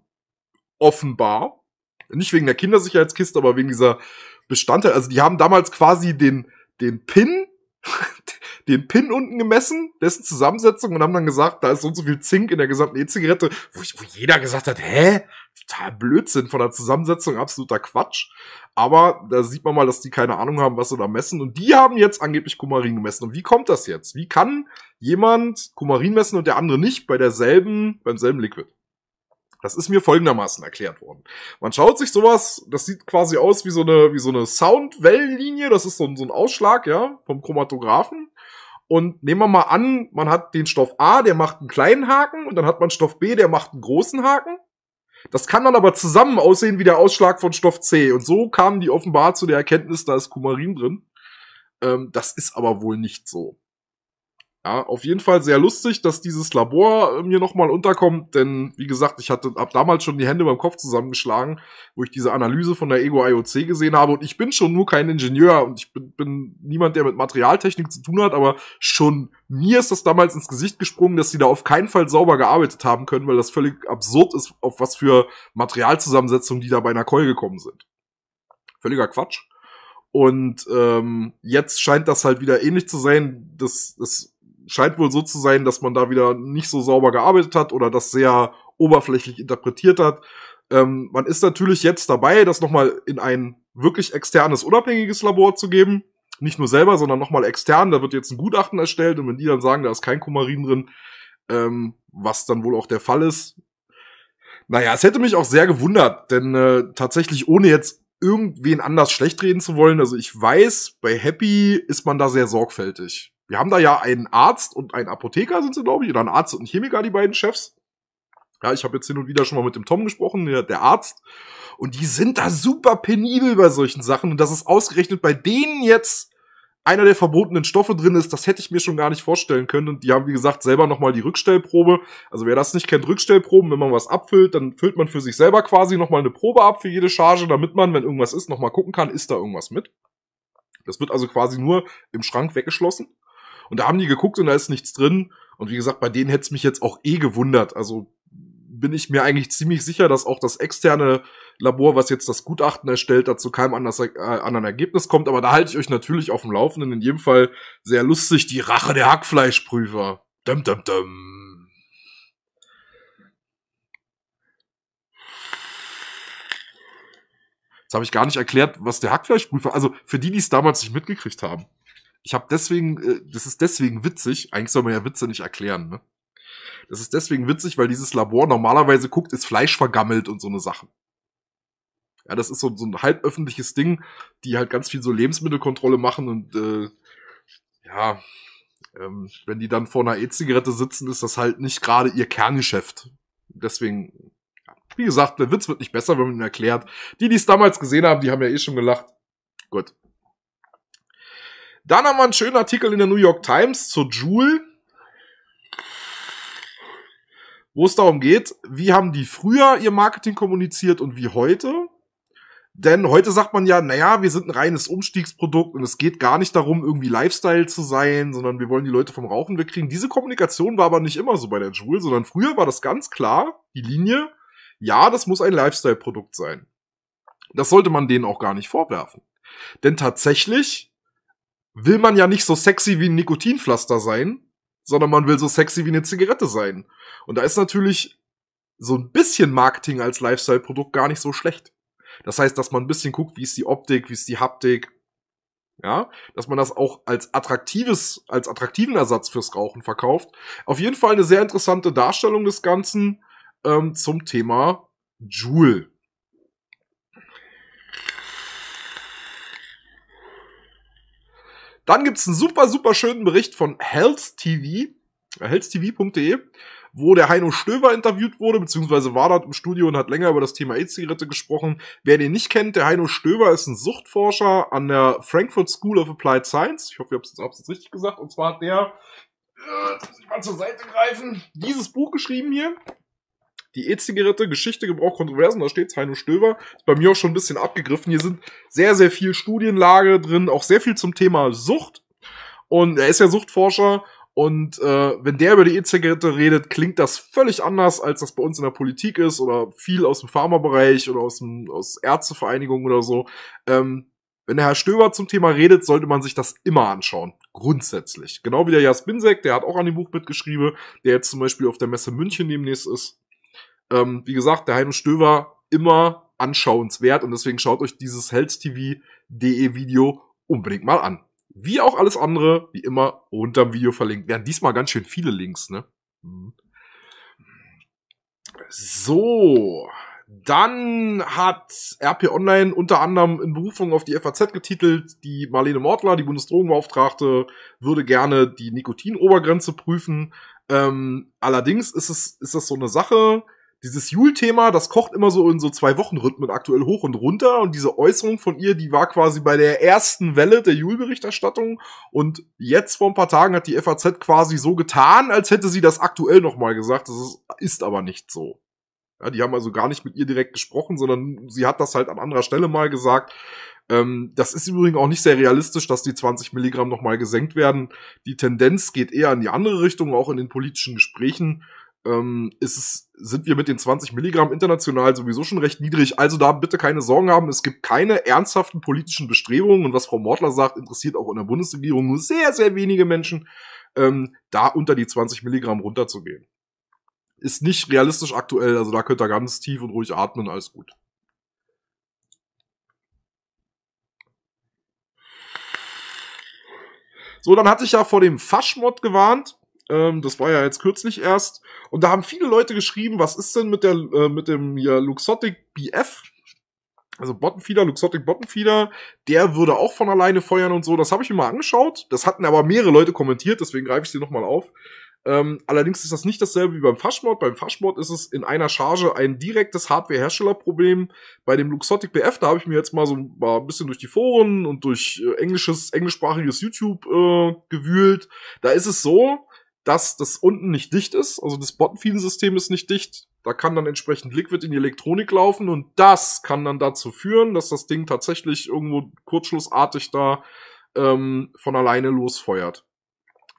Offenbar. Nicht wegen der Kindersicherheitskiste, aber wegen dieser Bestandteil. Also die haben damals quasi den, den Pin [laughs] den Pin unten gemessen, dessen Zusammensetzung und haben dann gesagt, da ist so und so viel Zink in der gesamten E-Zigarette, wo, wo, jeder gesagt hat, hä? Total Blödsinn von der Zusammensetzung, absoluter Quatsch. Aber da sieht man mal, dass die keine Ahnung haben, was sie da messen. Und die haben jetzt angeblich Kumarin gemessen. Und wie kommt das jetzt? Wie kann jemand Kumarin messen und der andere nicht bei derselben, beim selben Liquid? Das ist mir folgendermaßen erklärt worden. Man schaut sich sowas, das sieht quasi aus wie so eine, wie so eine Soundwellenlinie, das ist so ein, so ein Ausschlag, ja, vom Chromatographen. Und nehmen wir mal an, man hat den Stoff A, der macht einen kleinen Haken, und dann hat man Stoff B, der macht einen großen Haken. Das kann dann aber zusammen aussehen wie der Ausschlag von Stoff C. Und so kamen die offenbar zu der Erkenntnis, da ist Kumarin drin. Ähm, das ist aber wohl nicht so. Ja, auf jeden Fall sehr lustig, dass dieses Labor äh, mir nochmal unterkommt, denn wie gesagt, ich hatte ab damals schon die Hände beim Kopf zusammengeschlagen, wo ich diese Analyse von der Ego IOC gesehen habe und ich bin schon nur kein Ingenieur und ich bin, bin niemand, der mit Materialtechnik zu tun hat, aber schon mir ist das damals ins Gesicht gesprungen, dass die da auf keinen Fall sauber gearbeitet haben können, weil das völlig absurd ist, auf was für Materialzusammensetzungen die da bei einer Keul gekommen sind. Völliger Quatsch. Und ähm, jetzt scheint das halt wieder ähnlich zu sein, dass das scheint wohl so zu sein, dass man da wieder nicht so sauber gearbeitet hat oder das sehr oberflächlich interpretiert hat. Ähm, man ist natürlich jetzt dabei, das nochmal in ein wirklich externes, unabhängiges Labor zu geben. Nicht nur selber, sondern nochmal extern. Da wird jetzt ein Gutachten erstellt und wenn die dann sagen, da ist kein Kumarin drin, ähm, was dann wohl auch der Fall ist. Naja, es hätte mich auch sehr gewundert, denn äh, tatsächlich ohne jetzt irgendwen anders schlecht reden zu wollen, also ich weiß, bei Happy ist man da sehr sorgfältig. Wir haben da ja einen Arzt und einen Apotheker, sind sie, glaube ich, oder einen Arzt und einen Chemiker, die beiden Chefs. Ja, ich habe jetzt hin und wieder schon mal mit dem Tom gesprochen, der, der Arzt. Und die sind da super penibel bei solchen Sachen. Und dass es ausgerechnet bei denen jetzt einer der verbotenen Stoffe drin ist, das hätte ich mir schon gar nicht vorstellen können. Und die haben, wie gesagt, selber nochmal die Rückstellprobe. Also wer das nicht kennt, Rückstellproben, wenn man was abfüllt, dann füllt man für sich selber quasi nochmal eine Probe ab für jede Charge, damit man, wenn irgendwas ist, nochmal gucken kann, ist da irgendwas mit. Das wird also quasi nur im Schrank weggeschlossen. Und da haben die geguckt und da ist nichts drin. Und wie gesagt, bei denen hätte es mich jetzt auch eh gewundert. Also bin ich mir eigentlich ziemlich sicher, dass auch das externe Labor, was jetzt das Gutachten erstellt, dazu keinem anders, äh, anderen Ergebnis kommt. Aber da halte ich euch natürlich auf dem Laufenden. In jedem Fall sehr lustig, die Rache der Hackfleischprüfer. Dum, dum, dum. Jetzt habe ich gar nicht erklärt, was der Hackfleischprüfer, also für die, die es damals nicht mitgekriegt haben. Ich habe deswegen, äh, das ist deswegen witzig, eigentlich soll man ja Witze nicht erklären, ne? Das ist deswegen witzig, weil dieses Labor normalerweise guckt, ist Fleisch vergammelt und so eine Sachen. Ja, das ist so, so ein halböffentliches Ding, die halt ganz viel so Lebensmittelkontrolle machen und äh, ja, ähm, wenn die dann vor einer E-Zigarette sitzen, ist das halt nicht gerade ihr Kerngeschäft. Deswegen, wie gesagt, der Witz wird nicht besser, wenn man ihn erklärt. Die, die es damals gesehen haben, die haben ja eh schon gelacht. Gut. Dann haben wir einen schönen Artikel in der New York Times zu Joule, wo es darum geht, wie haben die früher ihr Marketing kommuniziert und wie heute. Denn heute sagt man ja, naja, wir sind ein reines Umstiegsprodukt und es geht gar nicht darum, irgendwie Lifestyle zu sein, sondern wir wollen die Leute vom Rauchen wegkriegen. Diese Kommunikation war aber nicht immer so bei der Joule, sondern früher war das ganz klar, die Linie, ja, das muss ein Lifestyle-Produkt sein. Das sollte man denen auch gar nicht vorwerfen. Denn tatsächlich will man ja nicht so sexy wie ein Nikotinpflaster sein, sondern man will so sexy wie eine Zigarette sein. Und da ist natürlich so ein bisschen Marketing als Lifestyle-Produkt gar nicht so schlecht. Das heißt, dass man ein bisschen guckt, wie ist die Optik, wie ist die Haptik, ja, dass man das auch als attraktives, als attraktiven Ersatz fürs Rauchen verkauft. Auf jeden Fall eine sehr interessante Darstellung des Ganzen ähm, zum Thema Joule. Dann gibt es einen super, super schönen Bericht von Health TV, äh, healthtv.de, wo der Heino Stöver interviewt wurde, beziehungsweise war dort im Studio und hat länger über das Thema E-Zigarette gesprochen. Wer den nicht kennt, der Heino Stöver ist ein Suchtforscher an der Frankfurt School of Applied Science. Ich hoffe, ihr habe es jetzt richtig gesagt. Und zwar hat der, äh, muss ich mal zur Seite greifen, dieses Buch geschrieben hier. Die E-Zigarette, Geschichte, Gebrauch, Kontroversen, da steht's, Heino Stöber. Ist bei mir auch schon ein bisschen abgegriffen. Hier sind sehr, sehr viel Studienlage drin, auch sehr viel zum Thema Sucht. Und er ist ja Suchtforscher. Und äh, wenn der über die E-Zigarette redet, klingt das völlig anders, als das bei uns in der Politik ist oder viel aus dem Pharmabereich oder aus, dem, aus Ärztevereinigungen oder so. Ähm, wenn der Herr Stöber zum Thema redet, sollte man sich das immer anschauen. Grundsätzlich. Genau wie der Jasbinsek, der hat auch an dem Buch mitgeschrieben, der jetzt zum Beispiel auf der Messe München demnächst ist. Ähm, wie gesagt, der Heino Stöver immer anschauenswert und deswegen schaut euch dieses healthtv.de Video unbedingt mal an. Wie auch alles andere, wie immer, unterm Video verlinkt. Werden diesmal ganz schön viele Links, ne? Mhm. So, dann hat RP Online unter anderem in Berufung auf die FAZ getitelt, die Marlene Mortler, die Bundesdrogenbeauftragte, würde gerne die Nikotinobergrenze prüfen. Ähm, allerdings ist es, ist das so eine Sache, dieses Jule-Thema, das kocht immer so in so zwei Wochen Rhythmen aktuell hoch und runter und diese Äußerung von ihr, die war quasi bei der ersten Welle der Jule-Berichterstattung und jetzt vor ein paar Tagen hat die FAZ quasi so getan, als hätte sie das aktuell nochmal gesagt, das ist, ist aber nicht so. Ja, die haben also gar nicht mit ihr direkt gesprochen, sondern sie hat das halt an anderer Stelle mal gesagt. Ähm, das ist übrigens auch nicht sehr realistisch, dass die 20 Milligramm nochmal gesenkt werden. Die Tendenz geht eher in die andere Richtung, auch in den politischen Gesprächen ähm, ist es, sind wir mit den 20 Milligramm international sowieso schon recht niedrig. Also da bitte keine Sorgen haben. Es gibt keine ernsthaften politischen Bestrebungen. Und was Frau Mortler sagt, interessiert auch in der Bundesregierung nur sehr, sehr wenige Menschen, ähm, da unter die 20 Milligramm runterzugehen. Ist nicht realistisch aktuell. Also da könnt ihr ganz tief und ruhig atmen. Alles gut. So, dann hatte ich ja vor dem Faschmod gewarnt. Ähm, das war ja jetzt kürzlich erst. Und da haben viele Leute geschrieben, was ist denn mit der äh, mit dem ja, Luxotic BF? Also Bottenfeeder, Luxotic Bottenfeeder, der würde auch von alleine feuern und so. Das habe ich mir mal angeschaut. Das hatten aber mehrere Leute kommentiert, deswegen greife ich sie nochmal auf. Ähm, allerdings ist das nicht dasselbe wie beim Faschmod. Beim Faschmod ist es in einer Charge ein direktes hardware hersteller problem Bei dem Luxotic BF, da habe ich mir jetzt mal so mal ein bisschen durch die Foren und durch äh, englisches, englischsprachiges YouTube äh, gewühlt. Da ist es so, dass das unten nicht dicht ist, also das Bottenfeeding-System ist nicht dicht. Da kann dann entsprechend Liquid in die Elektronik laufen und das kann dann dazu führen, dass das Ding tatsächlich irgendwo kurzschlussartig da ähm, von alleine losfeuert.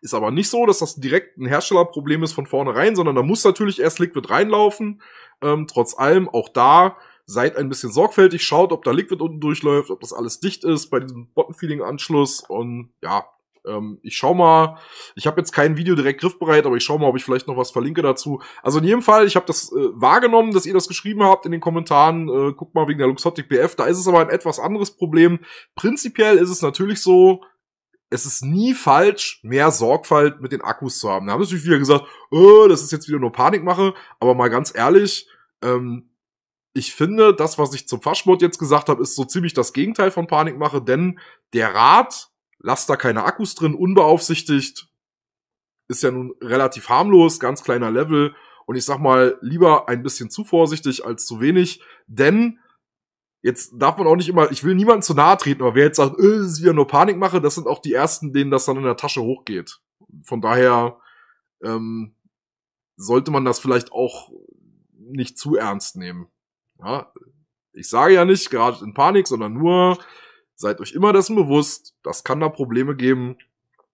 Ist aber nicht so, dass das direkt ein Herstellerproblem ist von vornherein, sondern da muss natürlich erst Liquid reinlaufen. Ähm, trotz allem, auch da seid ein bisschen sorgfältig, schaut, ob da Liquid unten durchläuft, ob das alles dicht ist bei diesem Bottenfeeding-Anschluss und ja, ähm, ich schau mal, ich habe jetzt kein Video direkt griffbereit, aber ich schau mal, ob ich vielleicht noch was verlinke dazu. Also in jedem Fall, ich habe das äh, wahrgenommen, dass ihr das geschrieben habt in den Kommentaren. Äh, guckt mal wegen der Luxottic BF. Da ist es aber ein etwas anderes Problem. Prinzipiell ist es natürlich so, es ist nie falsch, mehr Sorgfalt mit den Akkus zu haben. Da haben natürlich wieder gesagt, oh, das ist jetzt wieder nur Panikmache, aber mal ganz ehrlich, ähm, ich finde, das, was ich zum Faschmod jetzt gesagt habe, ist so ziemlich das Gegenteil von Panikmache, denn der Rat lass da keine Akkus drin, unbeaufsichtigt. Ist ja nun relativ harmlos, ganz kleiner Level. Und ich sag mal, lieber ein bisschen zu vorsichtig als zu wenig, denn jetzt darf man auch nicht immer, ich will niemandem zu nahe treten, aber wer jetzt sagt, äh, das ist wieder nur Panikmache, das sind auch die ersten, denen das dann in der Tasche hochgeht. Von daher ähm, sollte man das vielleicht auch nicht zu ernst nehmen. Ja? Ich sage ja nicht, gerade in Panik, sondern nur, Seid euch immer dessen bewusst, das kann da Probleme geben.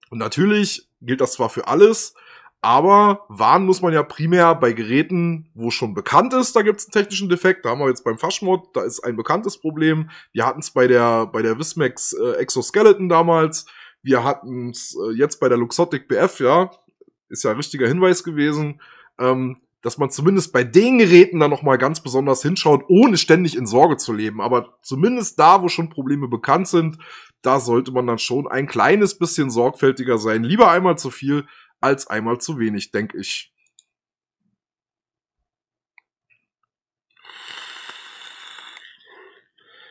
Und natürlich gilt das zwar für alles, aber warnen muss man ja primär bei Geräten, wo schon bekannt ist, da gibt es einen technischen Defekt. Da haben wir jetzt beim Faschmod, da ist ein bekanntes Problem. Wir hatten es bei der, bei der Vismax äh, Exoskeleton damals. Wir hatten es äh, jetzt bei der Luxotic BF, ja. Ist ja ein richtiger Hinweis gewesen. Ähm, dass man zumindest bei den Geräten dann nochmal ganz besonders hinschaut, ohne ständig in Sorge zu leben. Aber zumindest da, wo schon Probleme bekannt sind, da sollte man dann schon ein kleines bisschen sorgfältiger sein. Lieber einmal zu viel als einmal zu wenig, denke ich.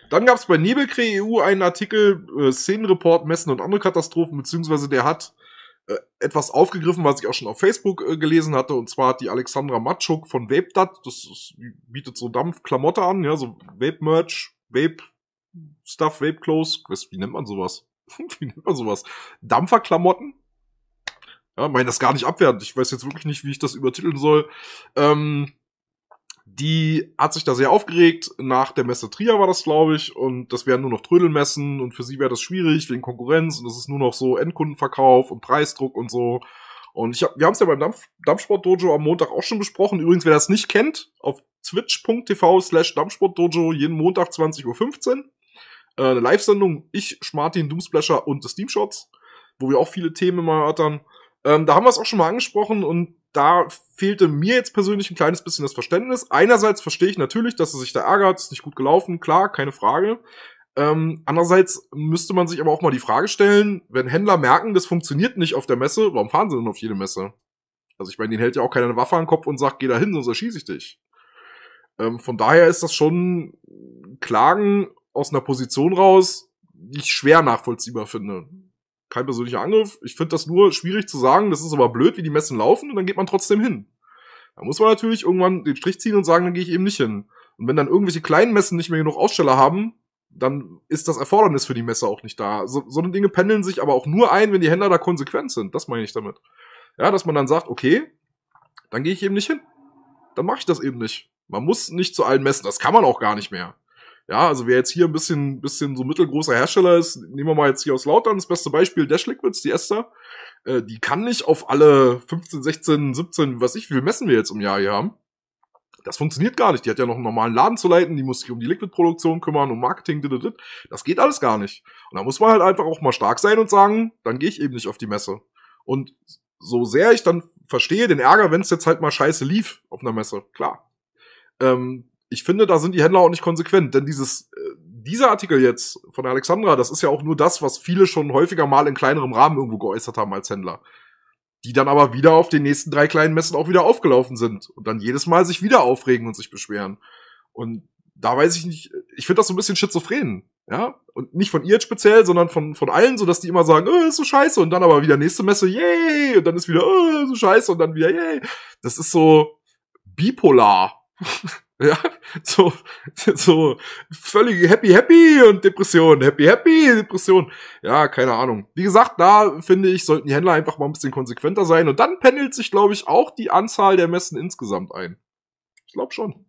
Dann gab es bei Nebelkrähe EU einen Artikel, äh, Szenenreport, Messen und andere Katastrophen, beziehungsweise der hat äh, etwas aufgegriffen, was ich auch schon auf Facebook äh, gelesen hatte. Und zwar hat die Alexandra Matschuk von VapeDat, das ist, bietet so Dampfklamotte an, ja, so Vape-Merch, Vape-Stuff, Vape-Clothes. Wie nennt man sowas? [laughs] Wie nennt man sowas? Dampferklamotten? Ja, meine das gar nicht abwertend. Ich weiß jetzt wirklich nicht, wie ich das übertiteln soll. Ähm, die hat sich da sehr aufgeregt. Nach der Messe Trier war das, glaube ich, und das wären nur noch Trödelmessen und für sie wäre das schwierig wegen Konkurrenz und das ist nur noch so Endkundenverkauf und Preisdruck und so. Und ich hab, wir haben es ja beim Dampf, Dampfsport-Dojo am Montag auch schon besprochen. Übrigens, wer das nicht kennt, auf twitch.tv slash Dampfsport-Dojo jeden Montag 20.15 Uhr. Äh, eine Live-Sendung, ich, Schmartin, Doomsplasher und The Steam Shots, wo wir auch viele Themen mal erörtern. Ähm, da haben wir es auch schon mal angesprochen und da fehlte mir jetzt persönlich ein kleines bisschen das Verständnis. Einerseits verstehe ich natürlich, dass er sich da ärgert, ist nicht gut gelaufen, klar, keine Frage. Ähm, andererseits müsste man sich aber auch mal die Frage stellen, wenn Händler merken, das funktioniert nicht auf der Messe, warum fahren sie denn auf jede Messe? Also ich meine, den hält ja auch keiner eine Waffe an den Kopf und sagt, geh da hin, sonst erschieße ich dich. Ähm, von daher ist das schon Klagen aus einer Position raus, die ich schwer nachvollziehbar finde kein persönlicher Angriff. Ich finde das nur schwierig zu sagen, das ist aber blöd, wie die Messen laufen und dann geht man trotzdem hin. Da muss man natürlich irgendwann den Strich ziehen und sagen, dann gehe ich eben nicht hin. Und wenn dann irgendwelche kleinen Messen nicht mehr genug Aussteller haben, dann ist das Erfordernis für die Messe auch nicht da. So, so Dinge pendeln sich aber auch nur ein, wenn die Händler da konsequent sind. Das meine ich damit. Ja, dass man dann sagt, okay, dann gehe ich eben nicht hin. Dann mache ich das eben nicht. Man muss nicht zu allen messen. Das kann man auch gar nicht mehr ja, also wer jetzt hier ein bisschen, bisschen so mittelgroßer Hersteller ist, nehmen wir mal jetzt hier aus Lautern das beste Beispiel, Dash Liquids, die Esther, äh, die kann nicht auf alle 15, 16, 17, was ich, wie viel messen wir jetzt im Jahr hier haben. Das funktioniert gar nicht. Die hat ja noch einen normalen Laden zu leiten, die muss sich um die Liquid-Produktion kümmern, um Marketing, dididid. das geht alles gar nicht. Und da muss man halt einfach auch mal stark sein und sagen, dann gehe ich eben nicht auf die Messe. Und so sehr ich dann verstehe den Ärger, wenn es jetzt halt mal scheiße lief auf einer Messe, klar. Ähm, ich finde, da sind die Händler auch nicht konsequent, denn dieses, äh, dieser Artikel jetzt von Alexandra, das ist ja auch nur das, was viele schon häufiger mal in kleinerem Rahmen irgendwo geäußert haben als Händler. Die dann aber wieder auf den nächsten drei kleinen Messen auch wieder aufgelaufen sind und dann jedes Mal sich wieder aufregen und sich beschweren. Und da weiß ich nicht, ich finde das so ein bisschen schizophren, ja? Und nicht von ihr speziell, sondern von, von allen, so dass die immer sagen, oh, ist so scheiße und dann aber wieder nächste Messe, yay, und dann ist wieder, äh, oh, so scheiße und dann wieder, yay. Das ist so bipolar. [laughs] Ja, so, so völlig happy, happy und Depression, happy, happy, Depression. Ja, keine Ahnung. Wie gesagt, da finde ich, sollten die Händler einfach mal ein bisschen konsequenter sein. Und dann pendelt sich, glaube ich, auch die Anzahl der Messen insgesamt ein. Ich glaube schon.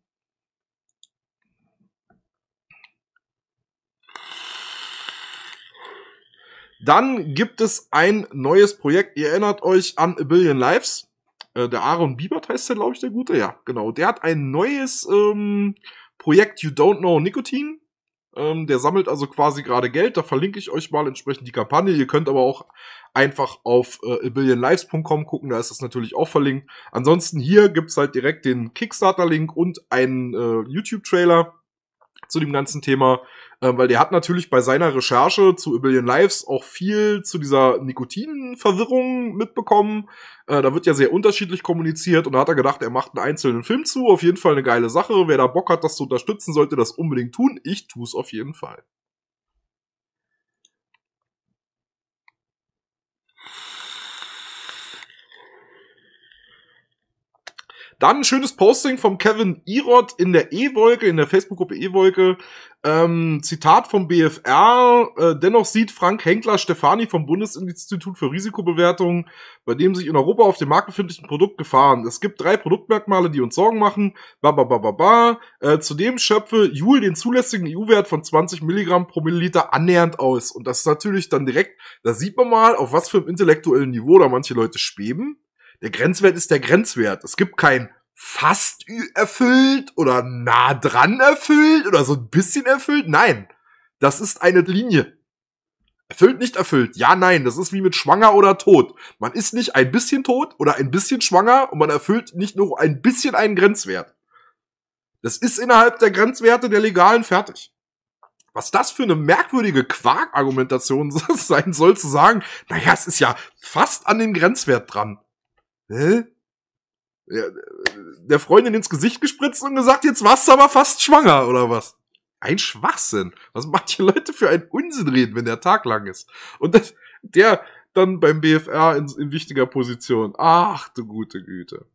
Dann gibt es ein neues Projekt. Ihr erinnert euch an A Billion Lives. Äh, der Aaron Biebert heißt der, glaube ich, der Gute, ja, genau. Der hat ein neues ähm, Projekt You Don't Know Nikotin. Ähm, der sammelt also quasi gerade Geld. Da verlinke ich euch mal entsprechend die Kampagne. Ihr könnt aber auch einfach auf äh, abillionlives.com gucken, da ist das natürlich auch verlinkt. Ansonsten hier gibt's halt direkt den Kickstarter-Link und einen äh, YouTube-Trailer zu dem ganzen Thema ähm, weil der hat natürlich bei seiner Recherche zu A Billion Lives auch viel zu dieser Nikotinverwirrung mitbekommen. Äh, da wird ja sehr unterschiedlich kommuniziert und da hat er gedacht, er macht einen einzelnen Film zu. Auf jeden Fall eine geile Sache. Wer da Bock hat, das zu unterstützen, sollte das unbedingt tun. Ich tue es auf jeden Fall. Dann ein schönes Posting vom Kevin Irod in der E-Wolke, in der Facebook-Gruppe E-Wolke. Ähm, Zitat vom BFR. Äh, dennoch sieht Frank Henkler Stefani vom Bundesinstitut für Risikobewertung, bei dem sich in Europa auf dem Markt befindlichen Produkt Gefahren. Es gibt drei Produktmerkmale, die uns Sorgen machen. Ba, ba, ba, ba, ba. Äh, zudem schöpfe Juhl den zulässigen EU-Wert von 20 Milligramm pro Milliliter annähernd aus. Und das ist natürlich dann direkt, da sieht man mal, auf was für einem intellektuellen Niveau da manche Leute schweben. Der Grenzwert ist der Grenzwert. Es gibt kein fast erfüllt oder nah dran erfüllt oder so ein bisschen erfüllt. Nein, das ist eine Linie. Erfüllt, nicht erfüllt. Ja, nein, das ist wie mit schwanger oder tot. Man ist nicht ein bisschen tot oder ein bisschen schwanger und man erfüllt nicht nur ein bisschen einen Grenzwert. Das ist innerhalb der Grenzwerte der legalen fertig. Was das für eine merkwürdige Quark-Argumentation [laughs] sein soll, zu sagen, naja, es ist ja fast an den Grenzwert dran hä? Ja, äh, der Freundin ins Gesicht gespritzt und gesagt, jetzt warst du aber fast schwanger, oder was? Ein Schwachsinn. Was manche Leute für einen Unsinn reden, wenn der Tag lang ist. Und das, der dann beim BFR in, in wichtiger Position. Ach du gute Güte.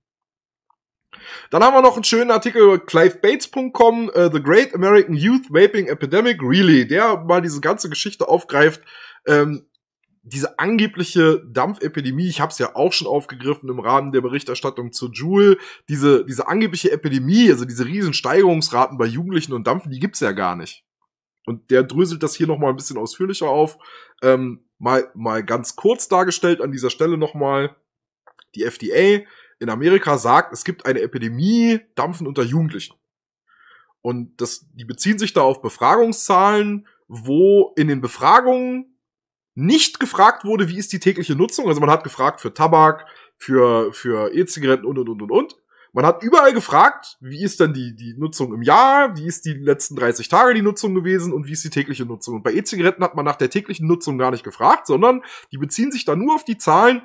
Dann haben wir noch einen schönen Artikel über clivebates.com, uh, äh, The Great American Youth Vaping Epidemic, Really, der mal diese ganze Geschichte aufgreift, ähm, diese angebliche Dampfepidemie, ich habe es ja auch schon aufgegriffen im Rahmen der Berichterstattung zu Joule, diese, diese angebliche Epidemie, also diese riesen Steigerungsraten bei Jugendlichen und Dampfen, die gibt's ja gar nicht. Und der dröselt das hier nochmal ein bisschen ausführlicher auf. Ähm, mal, mal ganz kurz dargestellt an dieser Stelle nochmal. Die FDA in Amerika sagt, es gibt eine Epidemie Dampfen unter Jugendlichen. Und das, die beziehen sich da auf Befragungszahlen, wo in den Befragungen nicht gefragt wurde, wie ist die tägliche Nutzung. Also man hat gefragt für Tabak, für, für E-Zigaretten und, und, und, und, und. Man hat überall gefragt, wie ist denn die, die Nutzung im Jahr, wie ist die letzten 30 Tage die Nutzung gewesen und wie ist die tägliche Nutzung. Und bei E-Zigaretten hat man nach der täglichen Nutzung gar nicht gefragt, sondern die beziehen sich da nur auf die Zahlen,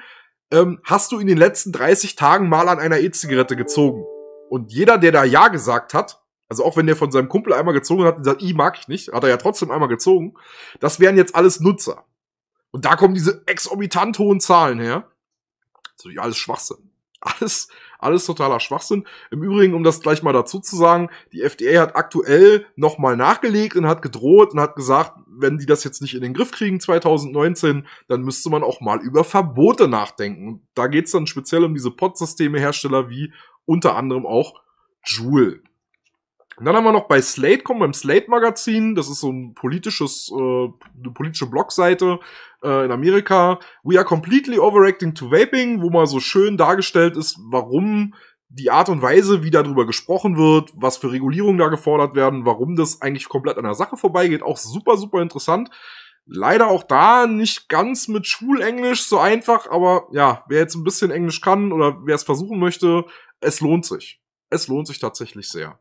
ähm, hast du in den letzten 30 Tagen mal an einer E-Zigarette gezogen? Und jeder, der da Ja gesagt hat, also auch wenn der von seinem Kumpel einmal gezogen hat und sagt, i mag ich nicht, hat er ja trotzdem einmal gezogen, das wären jetzt alles Nutzer. Und da kommen diese exorbitant hohen Zahlen her. So, also, ja, alles Schwachsinn. Alles, alles totaler Schwachsinn. Im Übrigen, um das gleich mal dazu zu sagen, die FDA hat aktuell nochmal nachgelegt und hat gedroht und hat gesagt, wenn die das jetzt nicht in den Griff kriegen 2019, dann müsste man auch mal über Verbote nachdenken. Da geht's dann speziell um diese Pod-Systeme-Hersteller wie unter anderem auch Joule. Und dann haben wir noch bei Slate kommen, beim Slate Magazin, das ist so ein politisches, äh, eine politische Blogseite äh, in Amerika. We are completely overacting to vaping, wo mal so schön dargestellt ist, warum die Art und Weise, wie darüber gesprochen wird, was für Regulierungen da gefordert werden, warum das eigentlich komplett an der Sache vorbeigeht, auch super, super interessant. Leider auch da nicht ganz mit Schulenglisch so einfach, aber ja, wer jetzt ein bisschen Englisch kann oder wer es versuchen möchte, es lohnt sich. Es lohnt sich tatsächlich sehr.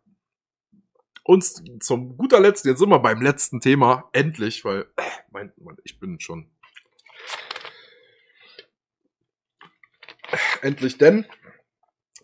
Und zum guter Letzt, jetzt sind wir beim letzten Thema, endlich, weil äh, mein, mein, ich bin schon. Äh, endlich, denn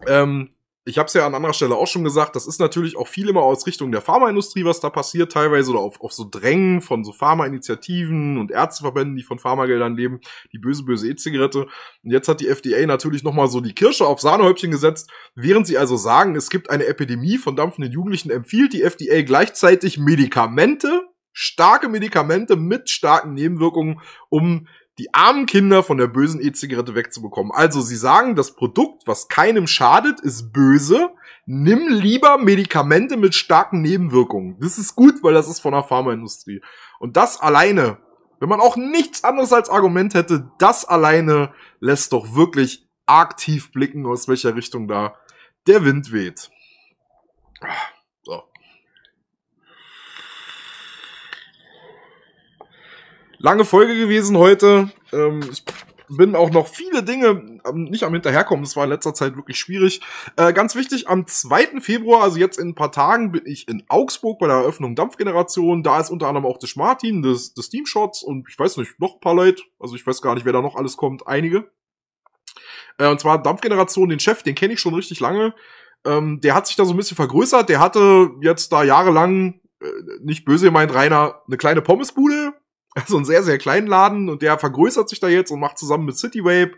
ähm, ich habe es ja an anderer Stelle auch schon gesagt, das ist natürlich auch viel immer aus Richtung der Pharmaindustrie, was da passiert, teilweise oder auf, auf so Drängen von so Pharmainitiativen und Ärzteverbänden, die von Pharmageldern leben, die böse, böse E-Zigarette. Und jetzt hat die FDA natürlich nochmal so die Kirsche auf Sahnehäubchen gesetzt. Während sie also sagen, es gibt eine Epidemie von dampfenden Jugendlichen, empfiehlt die FDA gleichzeitig Medikamente, starke Medikamente mit starken Nebenwirkungen, um die armen Kinder von der bösen E-Zigarette wegzubekommen. Also sie sagen, das Produkt, was keinem schadet, ist böse. Nimm lieber Medikamente mit starken Nebenwirkungen. Das ist gut, weil das ist von der Pharmaindustrie. Und das alleine, wenn man auch nichts anderes als Argument hätte, das alleine lässt doch wirklich aktiv blicken, aus welcher Richtung da der Wind weht. lange Folge gewesen heute. Ähm, ich bin auch noch viele Dinge ähm, nicht am Hinterherkommen. Das war in letzter Zeit wirklich schwierig. Äh, ganz wichtig, am 2. Februar, also jetzt in ein paar Tagen, bin ich in Augsburg bei der Eröffnung Dampfgeneration. Da ist unter anderem auch das Martin, das, das Team Shots und ich weiß nicht, noch ein paar Leute. Also ich weiß gar nicht, wer da noch alles kommt. Einige. Äh, und zwar Dampfgeneration, den Chef, den kenne ich schon richtig lange. Ähm, der hat sich da so ein bisschen vergrößert. Der hatte jetzt da jahrelang, äh, nicht böse meint Rainer, eine kleine Pommesbude also [laughs] einen sehr, sehr kleinen Laden und der vergrößert sich da jetzt und macht zusammen mit Citywave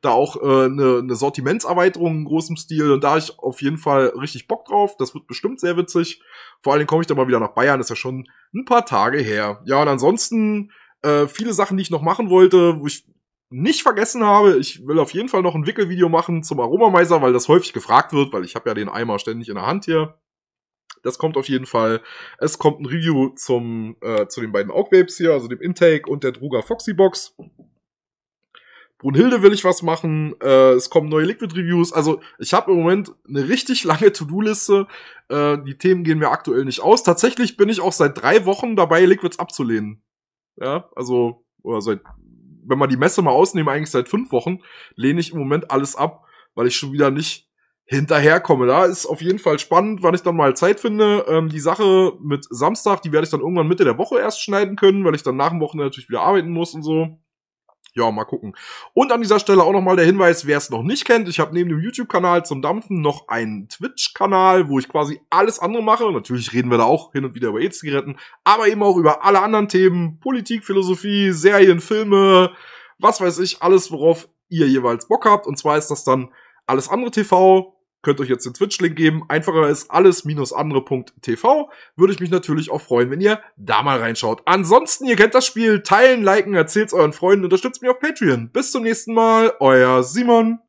da auch äh, eine äh, ne Sortimentserweiterung in großem Stil und da hab ich auf jeden Fall richtig Bock drauf. Das wird bestimmt sehr witzig. Vor allen Dingen komme ich da mal wieder nach Bayern, ist ja schon ein paar Tage her. Ja, und ansonsten äh, viele Sachen, die ich noch machen wollte, wo ich nicht vergessen habe, ich will auf jeden Fall noch ein Wickelvideo machen zum Aromameiser, weil das häufig gefragt wird, weil ich habe ja den Eimer ständig in der Hand hier. Das kommt auf jeden Fall. Es kommt ein Review zum, äh, zu den beiden Augwapes hier, also dem Intake und der Druger Foxy Box. Brunhilde will ich was machen, äh, es kommen neue Liquid Reviews. Also ich habe im Moment eine richtig lange To-Do-Liste. Äh, die Themen gehen mir aktuell nicht aus. Tatsächlich bin ich auch seit drei Wochen dabei, Liquids abzulehnen. Ja, also, oder seit, wenn man die Messe mal ausnehmen, eigentlich seit fünf Wochen, lehne ich im Moment alles ab, weil ich schon wieder nicht hinterherkomme. Da ist auf jeden Fall spannend, wann ich dann mal Zeit finde. Ähm, die Sache mit Samstag, die werde ich dann irgendwann Mitte der Woche erst schneiden können, weil ich dann nach dem Wochenende natürlich wieder arbeiten muss und so. Ja, mal gucken. Und an dieser Stelle auch nochmal der Hinweis, wer es noch nicht kennt, ich habe neben dem YouTube-Kanal zum Dampfen noch einen Twitch-Kanal, wo ich quasi alles andere mache. natürlich reden wir da auch hin und wieder über E-Zigaretten, aber eben auch über alle anderen Themen, Politik, Philosophie, Serien, Filme, was weiß ich, alles, worauf ihr jeweils Bock habt. Und zwar ist das dann alles andere TV, könnt euch jetzt den Twitch-Link geben. Einfacher ist alles-andere.tv. Würde ich mich natürlich auch freuen, wenn ihr da mal reinschaut. Ansonsten, ihr kennt das Spiel. Teilen, liken, erzählt's euren Freunden, unterstützt mich auf Patreon. Bis zum nächsten Mal, euer Simon.